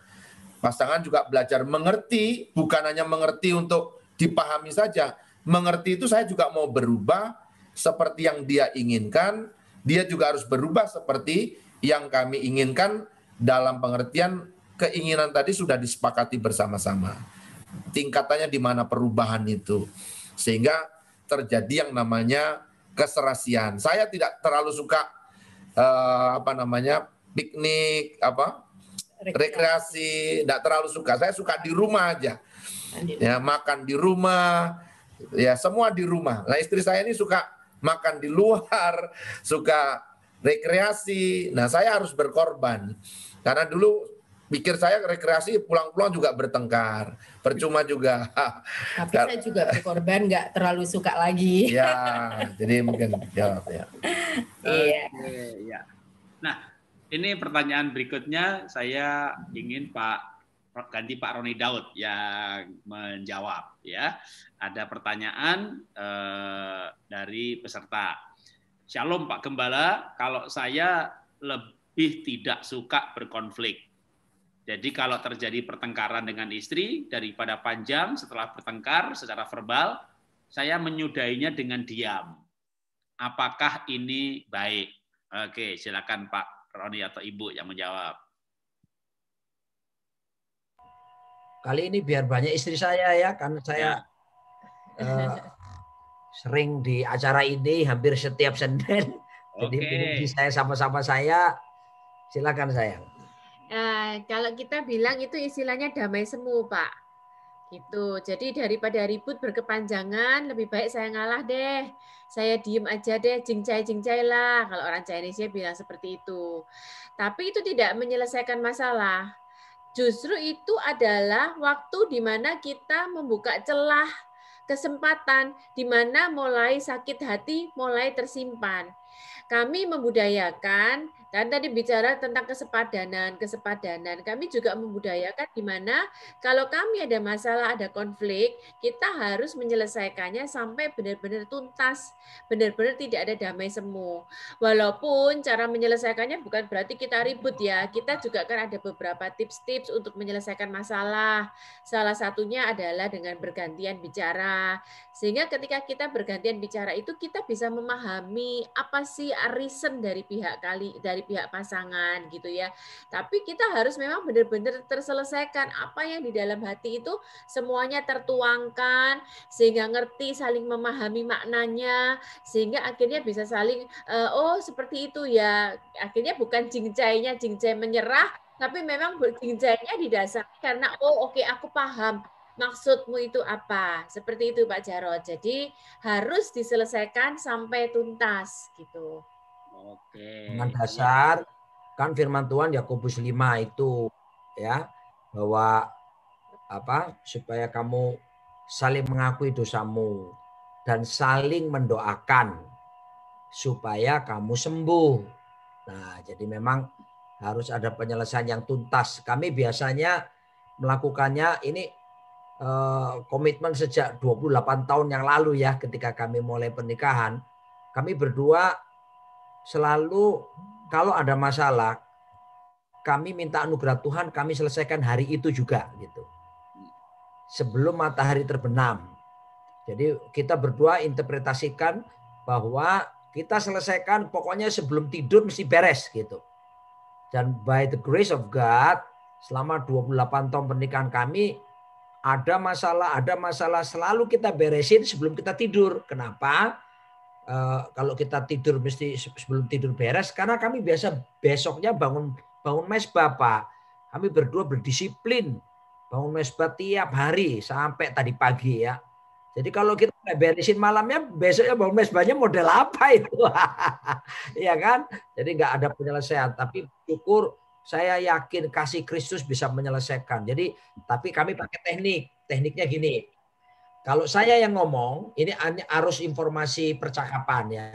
pasangan juga belajar mengerti, bukan hanya mengerti untuk dipahami saja. Mengerti itu saya juga mau berubah seperti yang dia inginkan, dia juga harus berubah seperti yang kami inginkan dalam pengertian keinginan tadi sudah disepakati bersama-sama. Tingkatannya di mana perubahan itu. Sehingga terjadi yang namanya keserasian. Saya tidak terlalu suka uh, apa namanya piknik apa rekreasi tidak terlalu suka saya suka di rumah aja nah, ya makan di rumah ya semua di rumah nah istri saya ini suka makan di luar [LAUGHS] suka rekreasi nah saya harus berkorban karena dulu pikir saya rekreasi pulang-pulang juga bertengkar percuma juga tapi [LAUGHS] saya juga berkorban nggak terlalu suka lagi ya jadi mungkin jawab ya, ya iya ya. nah ini pertanyaan berikutnya saya ingin Pak ganti Pak Roni Daud yang menjawab ya. Ada pertanyaan eh, dari peserta. Shalom Pak Gembala, kalau saya lebih tidak suka berkonflik. Jadi kalau terjadi pertengkaran dengan istri daripada panjang setelah bertengkar secara verbal, saya menyudahinya dengan diam. Apakah ini baik? Oke, silakan Pak Roni atau Ibu yang menjawab. Kali ini biar banyak istri saya ya, karena saya ya. uh, [LAUGHS] sering di acara ini hampir setiap Senin. [LAUGHS] Jadi okay. saya sama-sama saya, silakan saya. Uh, nah, kalau kita bilang itu istilahnya damai semu, Pak. Gitu. Jadi daripada ribut berkepanjangan, lebih baik saya ngalah deh. Saya diem aja deh, jingcai jingcai lah. Kalau orang Chinese ya bilang seperti itu. Tapi itu tidak menyelesaikan masalah. Justru itu adalah waktu di mana kita membuka celah kesempatan di mana mulai sakit hati mulai tersimpan. Kami membudayakan dan tadi bicara tentang kesepadanan, kesepadanan. Kami juga membudayakan di mana kalau kami ada masalah, ada konflik, kita harus menyelesaikannya sampai benar-benar tuntas, benar-benar tidak ada damai semu. Walaupun cara menyelesaikannya bukan berarti kita ribut ya. Kita juga kan ada beberapa tips-tips untuk menyelesaikan masalah. Salah satunya adalah dengan bergantian bicara. Sehingga ketika kita bergantian bicara itu kita bisa memahami apa sih reason dari pihak kali dari dari pihak pasangan gitu ya. Tapi kita harus memang benar-benar terselesaikan apa yang di dalam hati itu semuanya tertuangkan sehingga ngerti saling memahami maknanya sehingga akhirnya bisa saling eh, oh seperti itu ya. Akhirnya bukan jingcainya jingcai menyerah tapi memang jingcainya didasari karena oh oke okay, aku paham maksudmu itu apa? Seperti itu Pak Jarod. Jadi harus diselesaikan sampai tuntas gitu. Oke. Dengan dasar kan firman Tuhan Yakobus 5 itu ya bahwa apa supaya kamu saling mengakui dosamu dan saling mendoakan supaya kamu sembuh. Nah, jadi memang harus ada penyelesaian yang tuntas. Kami biasanya melakukannya ini eh, komitmen sejak 28 tahun yang lalu ya ketika kami mulai pernikahan. Kami berdua selalu kalau ada masalah kami minta anugerah Tuhan kami selesaikan hari itu juga gitu. Sebelum matahari terbenam. Jadi kita berdua interpretasikan bahwa kita selesaikan pokoknya sebelum tidur mesti beres gitu. Dan by the grace of God selama 28 tahun pernikahan kami ada masalah, ada masalah selalu kita beresin sebelum kita tidur. Kenapa? Eh, kalau kita tidur mesti sebelum tidur beres karena kami biasa besoknya bangun bangun mes bapak Kami berdua berdisiplin bangun mesbah tiap hari sampai tadi pagi ya. Jadi kalau kita nggak beresin malamnya, besoknya bangun mes banyak model apa itu? [LAUGHS] ya kan? Jadi nggak ada penyelesaian. Tapi syukur saya yakin kasih Kristus bisa menyelesaikan. Jadi tapi kami pakai teknik. Tekniknya gini. Kalau saya yang ngomong, ini arus informasi percakapan ya.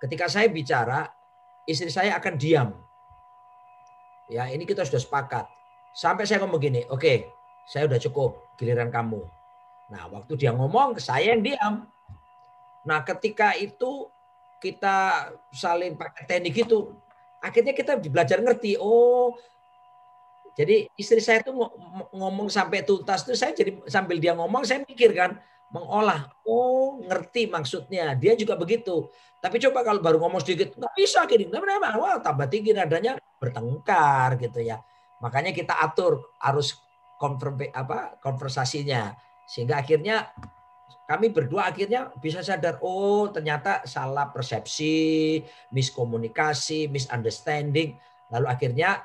Ketika saya bicara, istri saya akan diam. Ya, ini kita sudah sepakat. Sampai saya ngomong gini, oke, okay, saya udah cukup, giliran kamu. Nah, waktu dia ngomong, saya yang diam. Nah, ketika itu kita saling pakai teknik itu, akhirnya kita belajar ngerti, oh jadi istri saya tuh ngomong sampai tuntas tuh saya jadi sambil dia ngomong saya mikir kan mengolah. Oh ngerti maksudnya. Dia juga begitu. Tapi coba kalau baru ngomong sedikit nggak bisa gini. Kenapa? Wah tambah tinggi nadanya bertengkar gitu ya. Makanya kita atur arus konver, apa konversasinya sehingga akhirnya kami berdua akhirnya bisa sadar oh ternyata salah persepsi, miskomunikasi, misunderstanding lalu akhirnya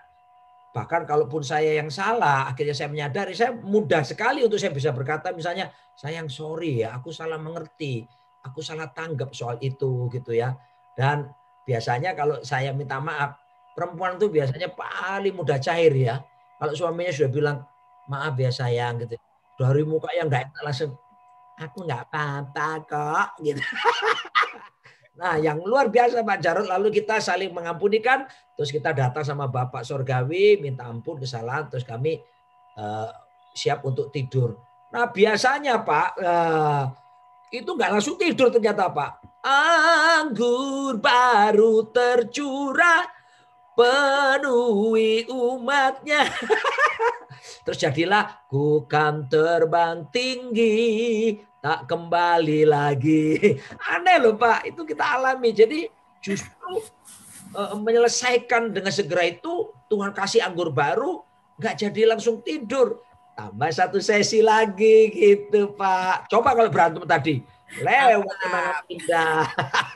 bahkan kalaupun saya yang salah akhirnya saya menyadari saya mudah sekali untuk saya bisa berkata misalnya sayang sorry ya aku salah mengerti aku salah tanggap soal itu gitu ya dan biasanya kalau saya minta maaf perempuan itu biasanya paling mudah cair ya kalau suaminya sudah bilang maaf ya sayang gitu ya. dari muka yang nggak enak langsung aku nggak apa-apa kok gitu [LAUGHS] Nah, yang luar biasa Pak Jarod lalu kita saling mengampuni kan, terus kita datang sama Bapak Sorgawi minta ampun kesalahan, terus kami uh, siap untuk tidur. Nah, biasanya Pak uh, itu nggak langsung tidur ternyata Pak. Anggur baru tercurah penuhi umatnya. [LAUGHS] terus jadilah kan terbang tinggi tak kembali lagi. [LAUGHS] Aneh loh Pak, itu kita alami. Jadi justru uh, menyelesaikan dengan segera itu Tuhan kasih anggur baru, nggak jadi langsung tidur. Tambah satu sesi lagi gitu Pak. Coba kalau berantem tadi, Lewat mana pindah.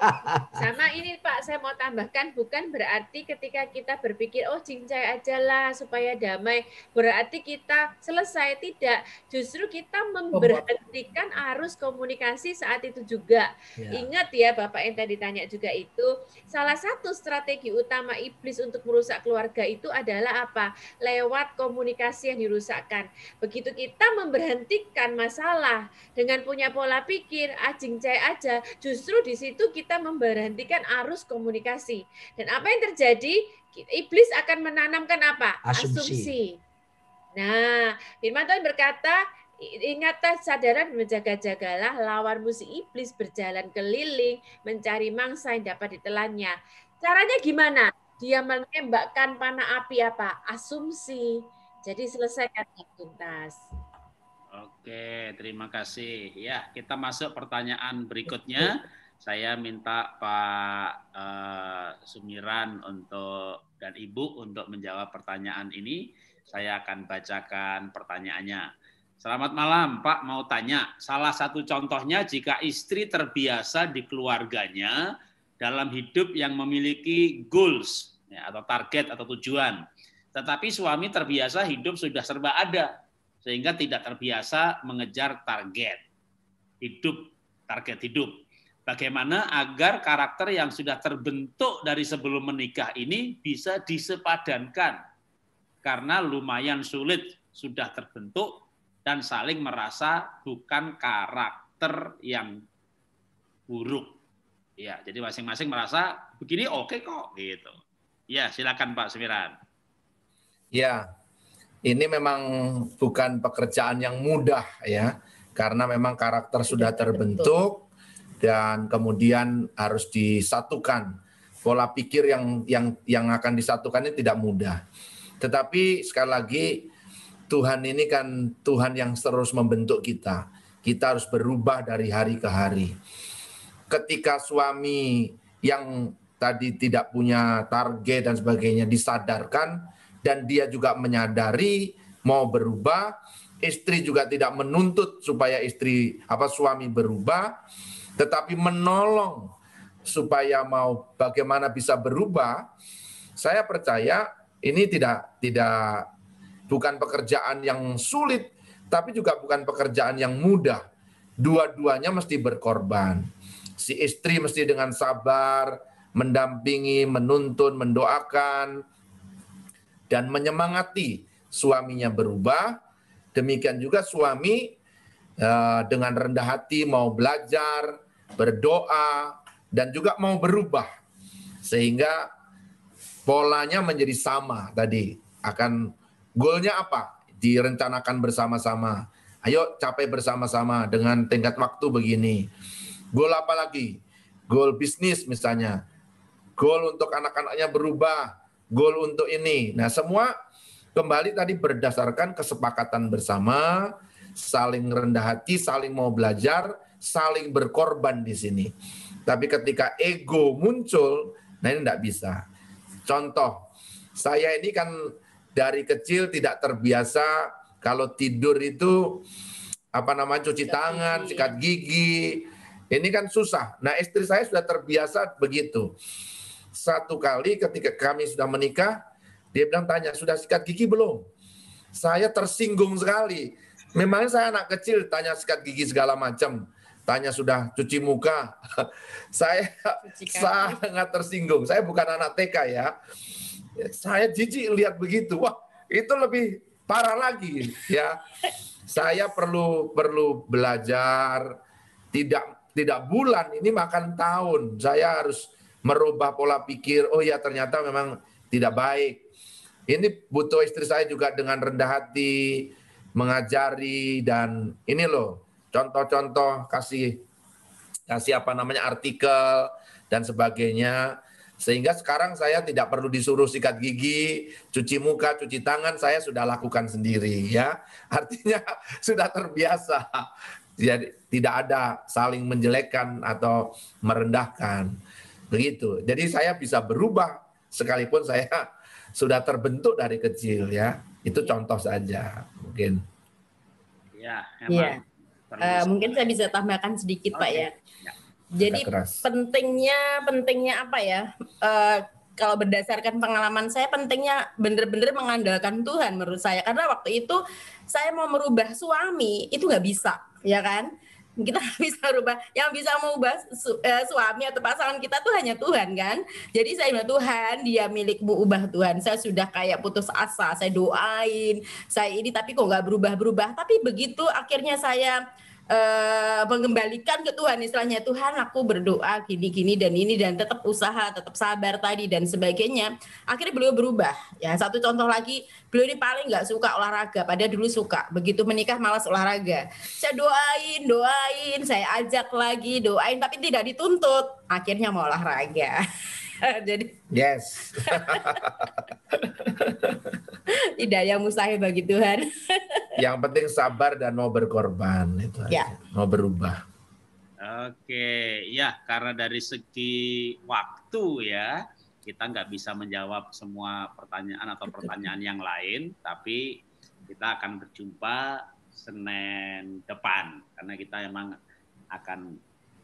[LAUGHS] Sama ini Pak, saya mau tambahkan bukan berarti ketika kita berpikir oh cincai aja lah supaya damai, berarti kita selesai tidak. Justru kita memberhentikan arus komunikasi saat itu juga. Ya. Ingat ya Bapak yang tadi tanya juga itu, salah satu strategi utama iblis untuk merusak keluarga itu adalah apa? Lewat komunikasi yang dirusakkan. Begitu kita memberhentikan masalah dengan punya pola pikir cincai aja. Justru di situ kita memberhentikan arus komunikasi. Dan apa yang terjadi? Iblis akan menanamkan apa? Asumsi. Asumsi. Nah, firman Tuhan berkata, ingatlah sadaran menjaga-jagalah lawan musuh iblis berjalan keliling mencari mangsa yang dapat ditelannya. Caranya gimana? Dia menembakkan panah api apa? Asumsi. Jadi selesaikan tuntas. Oke, terima kasih. Ya, kita masuk pertanyaan berikutnya. Saya minta Pak uh, Sumiran untuk dan Ibu untuk menjawab pertanyaan ini. Saya akan bacakan pertanyaannya. Selamat malam, Pak. Mau tanya, salah satu contohnya jika istri terbiasa di keluarganya dalam hidup yang memiliki goals ya, atau target atau tujuan, tetapi suami terbiasa hidup sudah serba ada, sehingga tidak terbiasa mengejar target hidup, target hidup. Bagaimana agar karakter yang sudah terbentuk dari sebelum menikah ini bisa disepadankan? Karena lumayan sulit sudah terbentuk dan saling merasa bukan karakter yang buruk. Ya, jadi masing-masing merasa begini oke okay kok gitu. Ya, silakan Pak Semiran. Ya, ini memang bukan pekerjaan yang mudah ya karena memang karakter sudah terbentuk dan kemudian harus disatukan pola pikir yang yang yang akan disatukannya tidak mudah. Tetapi sekali lagi Tuhan ini kan Tuhan yang terus membentuk kita. Kita harus berubah dari hari ke hari. Ketika suami yang tadi tidak punya target dan sebagainya disadarkan, dan dia juga menyadari mau berubah istri juga tidak menuntut supaya istri apa suami berubah tetapi menolong supaya mau bagaimana bisa berubah saya percaya ini tidak tidak bukan pekerjaan yang sulit tapi juga bukan pekerjaan yang mudah dua-duanya mesti berkorban si istri mesti dengan sabar mendampingi menuntun mendoakan dan menyemangati suaminya berubah. Demikian juga suami eh, dengan rendah hati mau belajar, berdoa, dan juga mau berubah. Sehingga polanya menjadi sama tadi. Akan golnya apa? Direncanakan bersama-sama. Ayo capai bersama-sama dengan tingkat waktu begini. gol apa lagi? gol bisnis misalnya. gol untuk anak-anaknya berubah goal untuk ini. Nah, semua kembali tadi berdasarkan kesepakatan bersama, saling rendah hati, saling mau belajar, saling berkorban di sini. Tapi ketika ego muncul, nah ini tidak bisa. Contoh, saya ini kan dari kecil tidak terbiasa kalau tidur itu apa namanya cuci sikat tangan, gigi. sikat gigi. Ini kan susah. Nah, istri saya sudah terbiasa begitu. Satu kali ketika kami sudah menikah, dia bilang tanya, sudah sikat gigi belum? Saya tersinggung sekali. Memang saya anak kecil, tanya sikat gigi segala macam. Tanya sudah cuci muka. [LAUGHS] saya cuci sangat tersinggung. Saya bukan anak TK ya. Saya jijik lihat begitu. Wah, itu lebih parah lagi ya. saya perlu perlu belajar tidak tidak bulan ini makan tahun. Saya harus merubah pola pikir, oh ya ternyata memang tidak baik. Ini butuh istri saya juga dengan rendah hati, mengajari dan ini loh contoh-contoh kasih kasih apa namanya artikel dan sebagainya sehingga sekarang saya tidak perlu disuruh sikat gigi, cuci muka, cuci tangan, saya sudah lakukan sendiri ya. Artinya [LAUGHS] sudah terbiasa. Jadi tidak ada saling menjelekkan atau merendahkan begitu jadi saya bisa berubah sekalipun saya [LAUGHS] sudah terbentuk dari kecil ya itu iya. contoh saja mungkin ya emang ya. Uh, mungkin saya bisa tambahkan sedikit okay. pak ya, ya. jadi pentingnya pentingnya apa ya uh, kalau berdasarkan pengalaman saya pentingnya bener-bener mengandalkan Tuhan menurut saya karena waktu itu saya mau merubah suami itu nggak bisa ya kan kita [LAUGHS] bisa rubah yang bisa mengubah su, uh, suami atau pasangan kita tuh hanya Tuhan kan jadi saya bilang Tuhan dia milikmu ubah Tuhan saya sudah kayak putus asa saya doain saya ini tapi kok nggak berubah berubah tapi begitu akhirnya saya uh, mengembalikan ke Tuhan istilahnya Tuhan aku berdoa gini gini dan ini dan tetap usaha tetap sabar tadi dan sebagainya akhirnya beliau berubah ya satu contoh lagi beliau ini paling nggak suka olahraga pada dulu suka begitu menikah malas olahraga saya doain doain saya ajak lagi doain tapi tidak dituntut akhirnya mau olahraga [LAUGHS] [LAUGHS] Jadi Yes. [LAUGHS] tidak yang mustahil bagi Tuhan. [LAUGHS] Yang penting sabar dan mau berkorban itu ya. aja. Mau berubah. Oke, ya karena dari segi waktu ya kita nggak bisa menjawab semua pertanyaan atau pertanyaan yang lain, tapi kita akan berjumpa Senin depan karena kita emang akan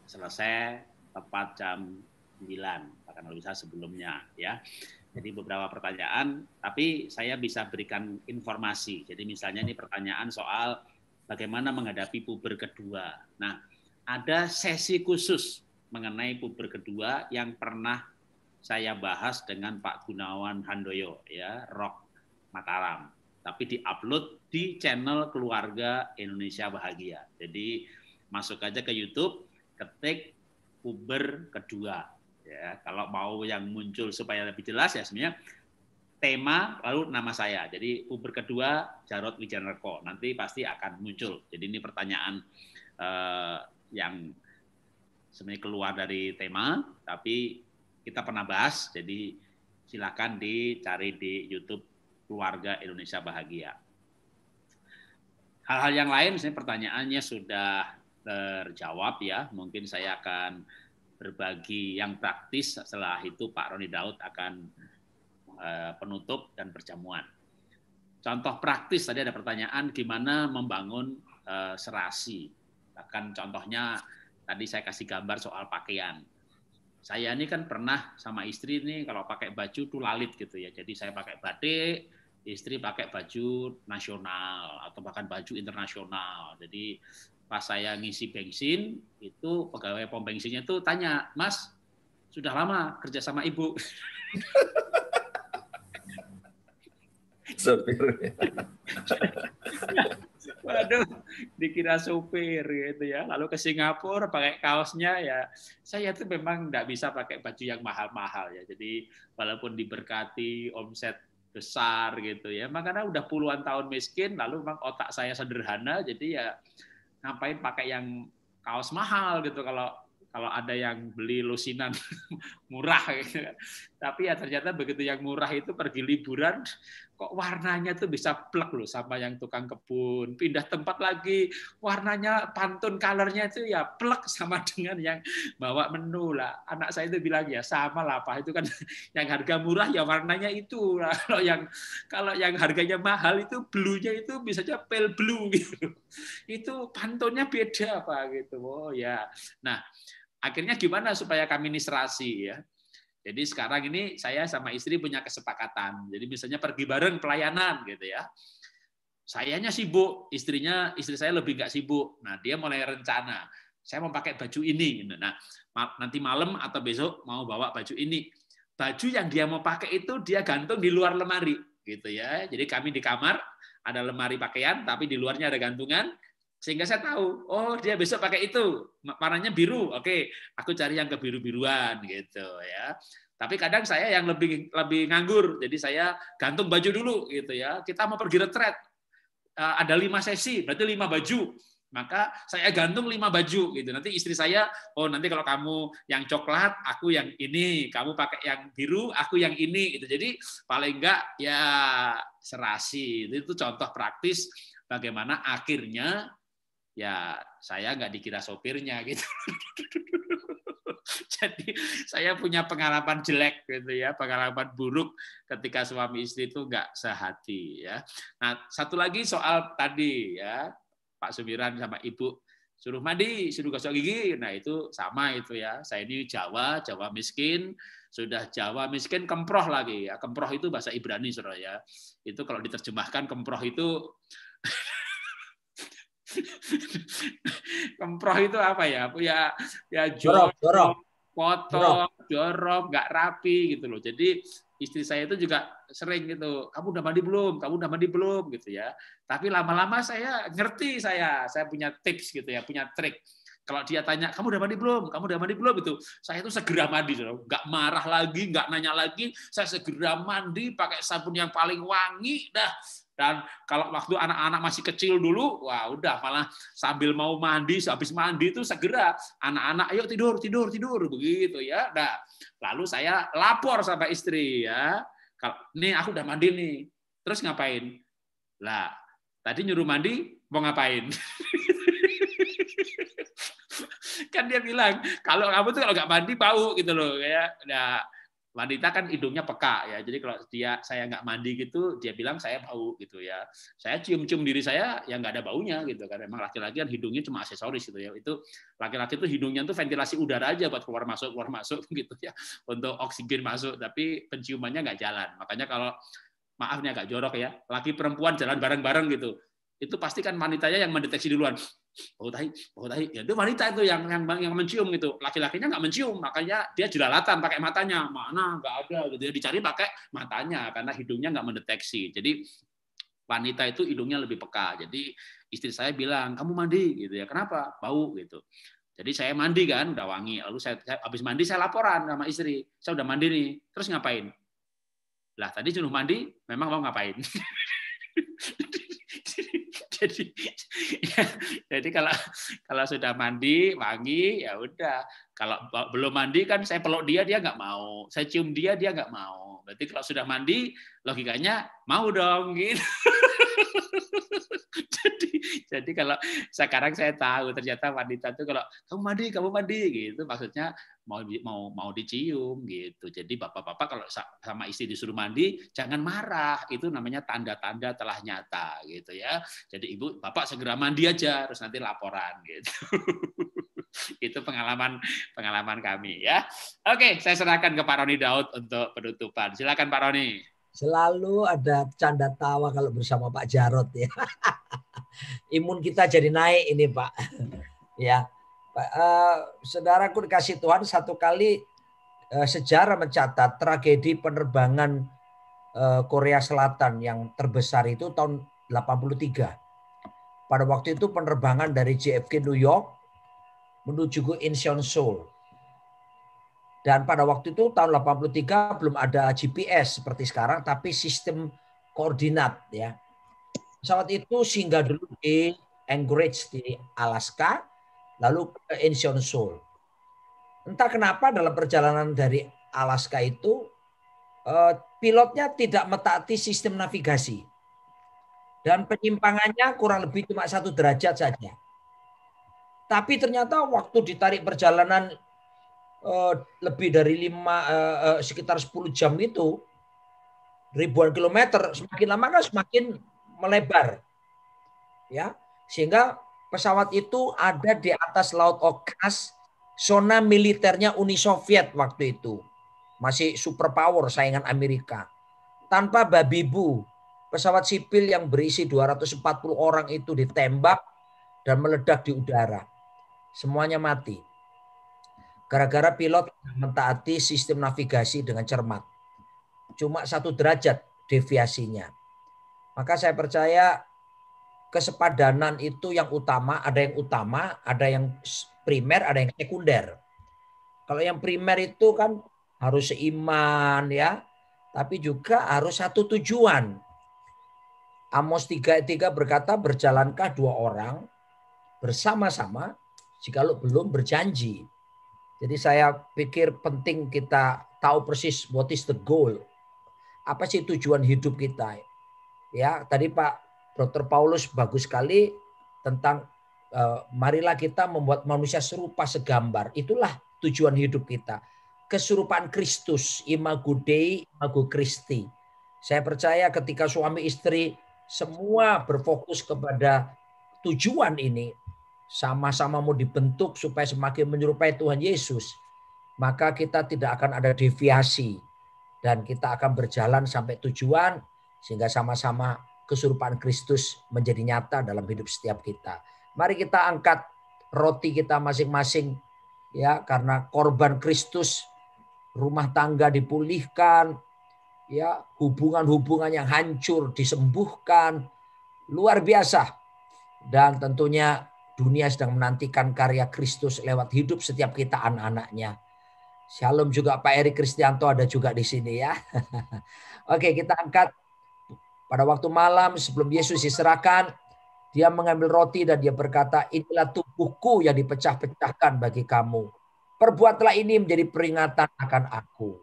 selesai tepat jam 9 analisa sebelumnya ya. Jadi beberapa pertanyaan, tapi saya bisa berikan informasi. Jadi misalnya ini pertanyaan soal bagaimana menghadapi puber kedua. Nah, ada sesi khusus mengenai puber kedua yang pernah saya bahas dengan Pak Gunawan Handoyo ya, Rock Mataram. Tapi diupload di channel Keluarga Indonesia Bahagia. Jadi masuk aja ke YouTube, ketik puber kedua Ya, kalau mau yang muncul supaya lebih jelas ya sebenarnya tema lalu nama saya. Jadi Uber kedua Jarod Wijanarko nanti pasti akan muncul. Jadi ini pertanyaan eh, yang sebenarnya keluar dari tema tapi kita pernah bahas. Jadi silakan dicari di YouTube Keluarga Indonesia Bahagia. Hal-hal yang lain misalnya pertanyaannya sudah terjawab ya. Mungkin saya akan berbagi yang praktis. Setelah itu Pak Roni Daud akan eh, penutup dan perjamuan. Contoh praktis tadi ada pertanyaan gimana membangun eh, serasi. Bahkan contohnya tadi saya kasih gambar soal pakaian. Saya ini kan pernah sama istri nih kalau pakai baju tuh lalit gitu ya. Jadi saya pakai batik, istri pakai baju nasional atau bahkan baju internasional. Jadi pas saya ngisi bensin itu pegawai pom bensinnya tuh tanya mas sudah lama kerja sama ibu sopir [LAUGHS] Waduh, dikira sopir gitu ya. Lalu ke Singapura pakai kaosnya ya. Saya tuh memang nggak bisa pakai baju yang mahal-mahal ya. Jadi walaupun diberkati omset besar gitu ya. Makanya udah puluhan tahun miskin, lalu memang otak saya sederhana, jadi ya ngapain pakai yang kaos mahal gitu kalau kalau ada yang beli lusinan [LAUGHS] murah gitu. Tapi ya ternyata begitu yang murah itu pergi liburan kok warnanya tuh bisa plek loh sama yang tukang kebun. Pindah tempat lagi, warnanya pantun colornya itu ya plek sama [LAUGHS] dengan yang bawa menu lah. Anak saya itu bilang ya sama lah Pak, itu kan [LAUGHS] yang harga murah ya warnanya itu. Lah. [LAUGHS] Kalau yang kalau yang harganya mahal itu bluenya itu bisa aja pale blue gitu. Itu pantunnya beda Pak gitu. Oh ya. Nah, akhirnya gimana supaya kami serasi ya? Jadi sekarang ini saya sama istri punya kesepakatan. Jadi misalnya pergi bareng pelayanan gitu ya. Sayanya sibuk, istrinya istri saya lebih nggak sibuk. Nah dia mulai rencana. Saya mau pakai baju ini. Gitu. Nah nanti malam atau besok mau bawa baju ini. Baju yang dia mau pakai itu dia gantung di luar lemari gitu ya. Jadi kami di kamar ada lemari pakaian, tapi di luarnya ada gantungan sehingga saya tahu oh dia besok pakai itu warnanya biru oke aku cari yang kebiru-biruan gitu ya tapi kadang saya yang lebih lebih nganggur jadi saya gantung baju dulu gitu ya kita mau pergi retret e, ada lima sesi berarti lima baju maka saya gantung lima baju gitu nanti istri saya oh nanti kalau kamu yang coklat aku yang ini kamu pakai yang biru aku yang ini gitu jadi paling enggak ya serasi itu, contoh praktis bagaimana akhirnya ya saya nggak dikira sopirnya gitu. [LAUGHS] Jadi saya punya pengalaman jelek gitu ya, pengalaman buruk ketika suami istri itu nggak sehati ya. Nah satu lagi soal tadi ya Pak Sumiran sama Ibu suruh mandi, suruh gosok gigi. Nah itu sama itu ya. Saya ini Jawa, Jawa miskin, sudah Jawa miskin kemproh lagi ya. Kemproh itu bahasa Ibrani saudara ya. Itu kalau diterjemahkan kemproh itu [LAUGHS] Kemproh itu apa ya? Ya ya jorok, jorok. kotor, jorok, nggak rapi gitu loh. Jadi istri saya itu juga sering gitu, kamu udah mandi belum? Kamu udah mandi belum? gitu ya. Tapi lama-lama saya ngerti saya, saya punya tips gitu ya, punya trik. Kalau dia tanya, kamu udah mandi belum? Kamu udah mandi belum? Itu saya itu segera mandi, nggak marah lagi, nggak nanya lagi. Saya segera mandi pakai sabun yang paling wangi, dah dan kalau waktu anak-anak masih kecil dulu, wah udah malah sambil mau mandi, habis mandi itu segera anak-anak ayo tidur, tidur, tidur begitu ya. Nah, lalu saya lapor sama istri ya. Kalau nih aku udah mandi nih. Terus ngapain? Lah, tadi nyuruh mandi mau ngapain? [LAUGHS] kan dia bilang kalau kamu tuh kalau nggak mandi bau gitu loh ya. Nah, wanita kan hidungnya peka ya jadi kalau dia saya nggak mandi gitu dia bilang saya bau gitu ya saya cium-cium diri saya yang nggak ada baunya gitu karena emang laki-laki kan hidungnya cuma aksesoris gitu ya itu laki-laki itu hidungnya tuh ventilasi udara aja buat keluar masuk keluar masuk [LAUGHS] gitu ya untuk oksigen masuk tapi penciumannya nggak jalan makanya kalau maafnya nggak agak jorok ya laki perempuan jalan bareng-bareng gitu itu pasti kan wanitanya yang mendeteksi duluan bau oh, tahi, bau oh, tahi. Ya, itu wanita itu yang yang yang mencium gitu. Laki-lakinya nggak mencium, makanya dia jelalatan pakai matanya. Mana nggak ada gitu. dicari pakai matanya karena hidungnya nggak mendeteksi. Jadi wanita itu hidungnya lebih peka. Jadi istri saya bilang, "Kamu mandi." gitu ya. Kenapa? Bau gitu. Jadi saya mandi kan, udah wangi. Lalu saya, saya habis mandi saya laporan sama istri. Saya udah mandi nih. Terus ngapain? Lah tadi suruh mandi, memang mau ngapain? [LAUGHS] jadi [LAUGHS] ya, jadi kalau kalau sudah mandi wangi ya udah kalau belum mandi kan saya peluk dia, dia nggak mau. Saya cium dia, dia nggak mau. Berarti kalau sudah mandi, logikanya mau dong [LAUGHS] gitu. jadi, jadi kalau sekarang saya tahu ternyata wanita itu kalau kamu mandi, kamu mandi gitu. Maksudnya mau mau mau dicium gitu. Jadi bapak-bapak kalau sama istri disuruh mandi, jangan marah. Itu namanya tanda-tanda telah nyata gitu ya. Jadi ibu, bapak segera mandi aja, terus nanti laporan gitu. [LAUGHS] [LAUGHS] Itu pengalaman pengalaman kami ya. Oke, saya serahkan ke Pak Roni Daud untuk penutupan. Silakan Pak Roni. Selalu ada canda tawa kalau bersama Pak Jarot ya. [LAUGHS] Imun kita jadi naik ini Pak. [LAUGHS] ya. Pak, uh, saudaraku dikasih Tuhan satu kali uh, sejarah mencatat tragedi penerbangan uh, Korea Selatan yang terbesar itu tahun 83. Pada waktu itu penerbangan dari JFK New York menuju ke Incheon Seoul. Dan pada waktu itu tahun 83 belum ada GPS seperti sekarang, tapi sistem koordinat ya. Pesawat itu singgah dulu di Anchorage di Alaska, lalu ke Incheon Seoul. Entah kenapa dalam perjalanan dari Alaska itu eh, pilotnya tidak metati sistem navigasi dan penyimpangannya kurang lebih cuma satu derajat saja. Tapi ternyata waktu ditarik perjalanan eh, lebih dari lima eh, eh sekitar 10 jam itu ribuan kilometer semakin lama kan semakin melebar. Ya, sehingga pesawat itu ada di atas laut Okas zona militernya Uni Soviet waktu itu. Masih superpower saingan Amerika. Tanpa babi bu pesawat sipil yang berisi 240 orang itu ditembak dan meledak di udara semuanya mati. Gara-gara pilot mentaati sistem navigasi dengan cermat. Cuma satu derajat deviasinya. Maka saya percaya kesepadanan itu yang utama, ada yang utama, ada yang primer, ada yang sekunder. Kalau yang primer itu kan harus seiman ya, tapi juga harus satu tujuan. Amos 3:3 berkata berjalankah dua orang bersama-sama jika lo belum berjanji. Jadi saya pikir penting kita tahu persis what is the goal. Apa sih tujuan hidup kita? Ya, tadi Pak Dr. Paulus bagus sekali tentang uh, marilah kita membuat manusia serupa segambar. Itulah tujuan hidup kita. Keserupaan Kristus, imago Dei, imago Christi. Saya percaya ketika suami istri semua berfokus kepada tujuan ini, sama-sama mau dibentuk supaya semakin menyerupai Tuhan Yesus, maka kita tidak akan ada deviasi dan kita akan berjalan sampai tujuan sehingga sama-sama kesurupan Kristus menjadi nyata dalam hidup setiap kita. Mari kita angkat roti kita masing-masing ya karena korban Kristus rumah tangga dipulihkan ya hubungan-hubungan yang hancur disembuhkan luar biasa dan tentunya Dunia sedang menantikan karya Kristus lewat hidup setiap kita anak-anaknya. Shalom juga Pak Eri Kristianto ada juga di sini ya. [LAUGHS] Oke kita angkat pada waktu malam sebelum Yesus diserahkan, dia mengambil roti dan dia berkata, inilah tubuhku yang dipecah-pecahkan bagi kamu. Perbuatlah ini menjadi peringatan akan aku.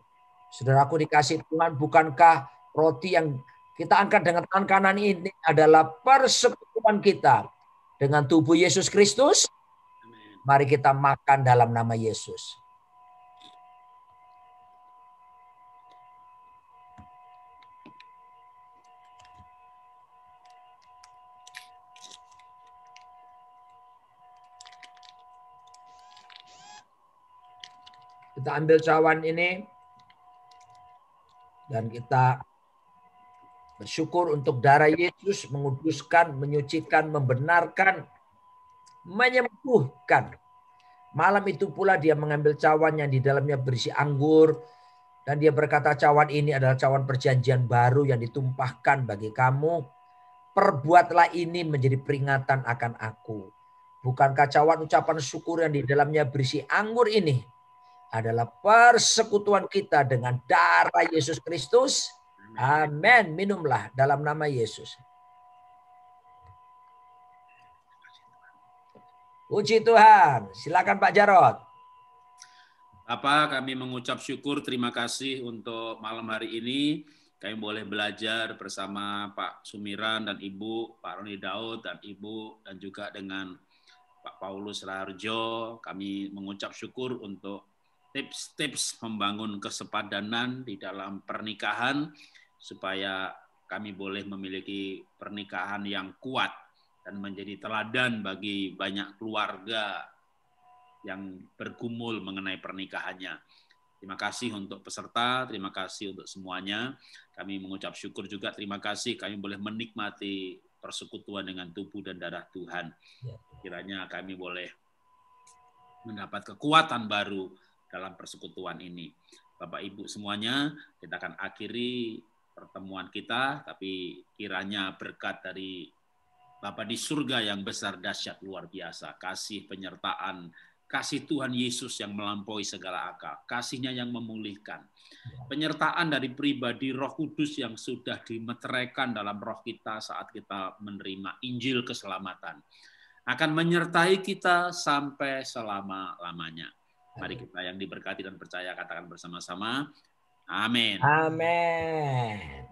Saudaraku dikasih Tuhan, bukankah roti yang kita angkat dengan tangan kanan ini adalah persekutuan kita dengan tubuh Yesus Kristus. Mari kita makan dalam nama Yesus. Kita ambil cawan ini dan kita Bersyukur untuk darah Yesus menguduskan, menyucikan, membenarkan, menyembuhkan. Malam itu pula dia mengambil cawan yang di dalamnya berisi anggur. Dan dia berkata cawan ini adalah cawan perjanjian baru yang ditumpahkan bagi kamu. Perbuatlah ini menjadi peringatan akan aku. Bukankah cawan ucapan syukur yang di dalamnya berisi anggur ini adalah persekutuan kita dengan darah Yesus Kristus Amin. Minumlah dalam nama Yesus. Puji Tuhan. Silakan Pak Jarot. Apa kami mengucap syukur terima kasih untuk malam hari ini. Kami boleh belajar bersama Pak Sumiran dan Ibu, Pak Roni Daud dan Ibu, dan juga dengan Pak Paulus Raharjo. Kami mengucap syukur untuk tips-tips membangun kesepadanan di dalam pernikahan supaya kami boleh memiliki pernikahan yang kuat dan menjadi teladan bagi banyak keluarga yang bergumul mengenai pernikahannya. Terima kasih untuk peserta, terima kasih untuk semuanya. Kami mengucap syukur juga, terima kasih kami boleh menikmati persekutuan dengan tubuh dan darah Tuhan. Ya. Kiranya kami boleh mendapat kekuatan baru dalam persekutuan ini. Bapak Ibu semuanya, kita akan akhiri pertemuan kita, tapi kiranya berkat dari Bapa di surga yang besar dahsyat luar biasa, kasih penyertaan, kasih Tuhan Yesus yang melampaui segala akal, kasihnya yang memulihkan, penyertaan dari pribadi Roh Kudus yang sudah dimeteraikan dalam roh kita saat kita menerima Injil keselamatan, akan menyertai kita sampai selama-lamanya. Mari kita yang diberkati dan percaya katakan bersama-sama, Amen. Amen.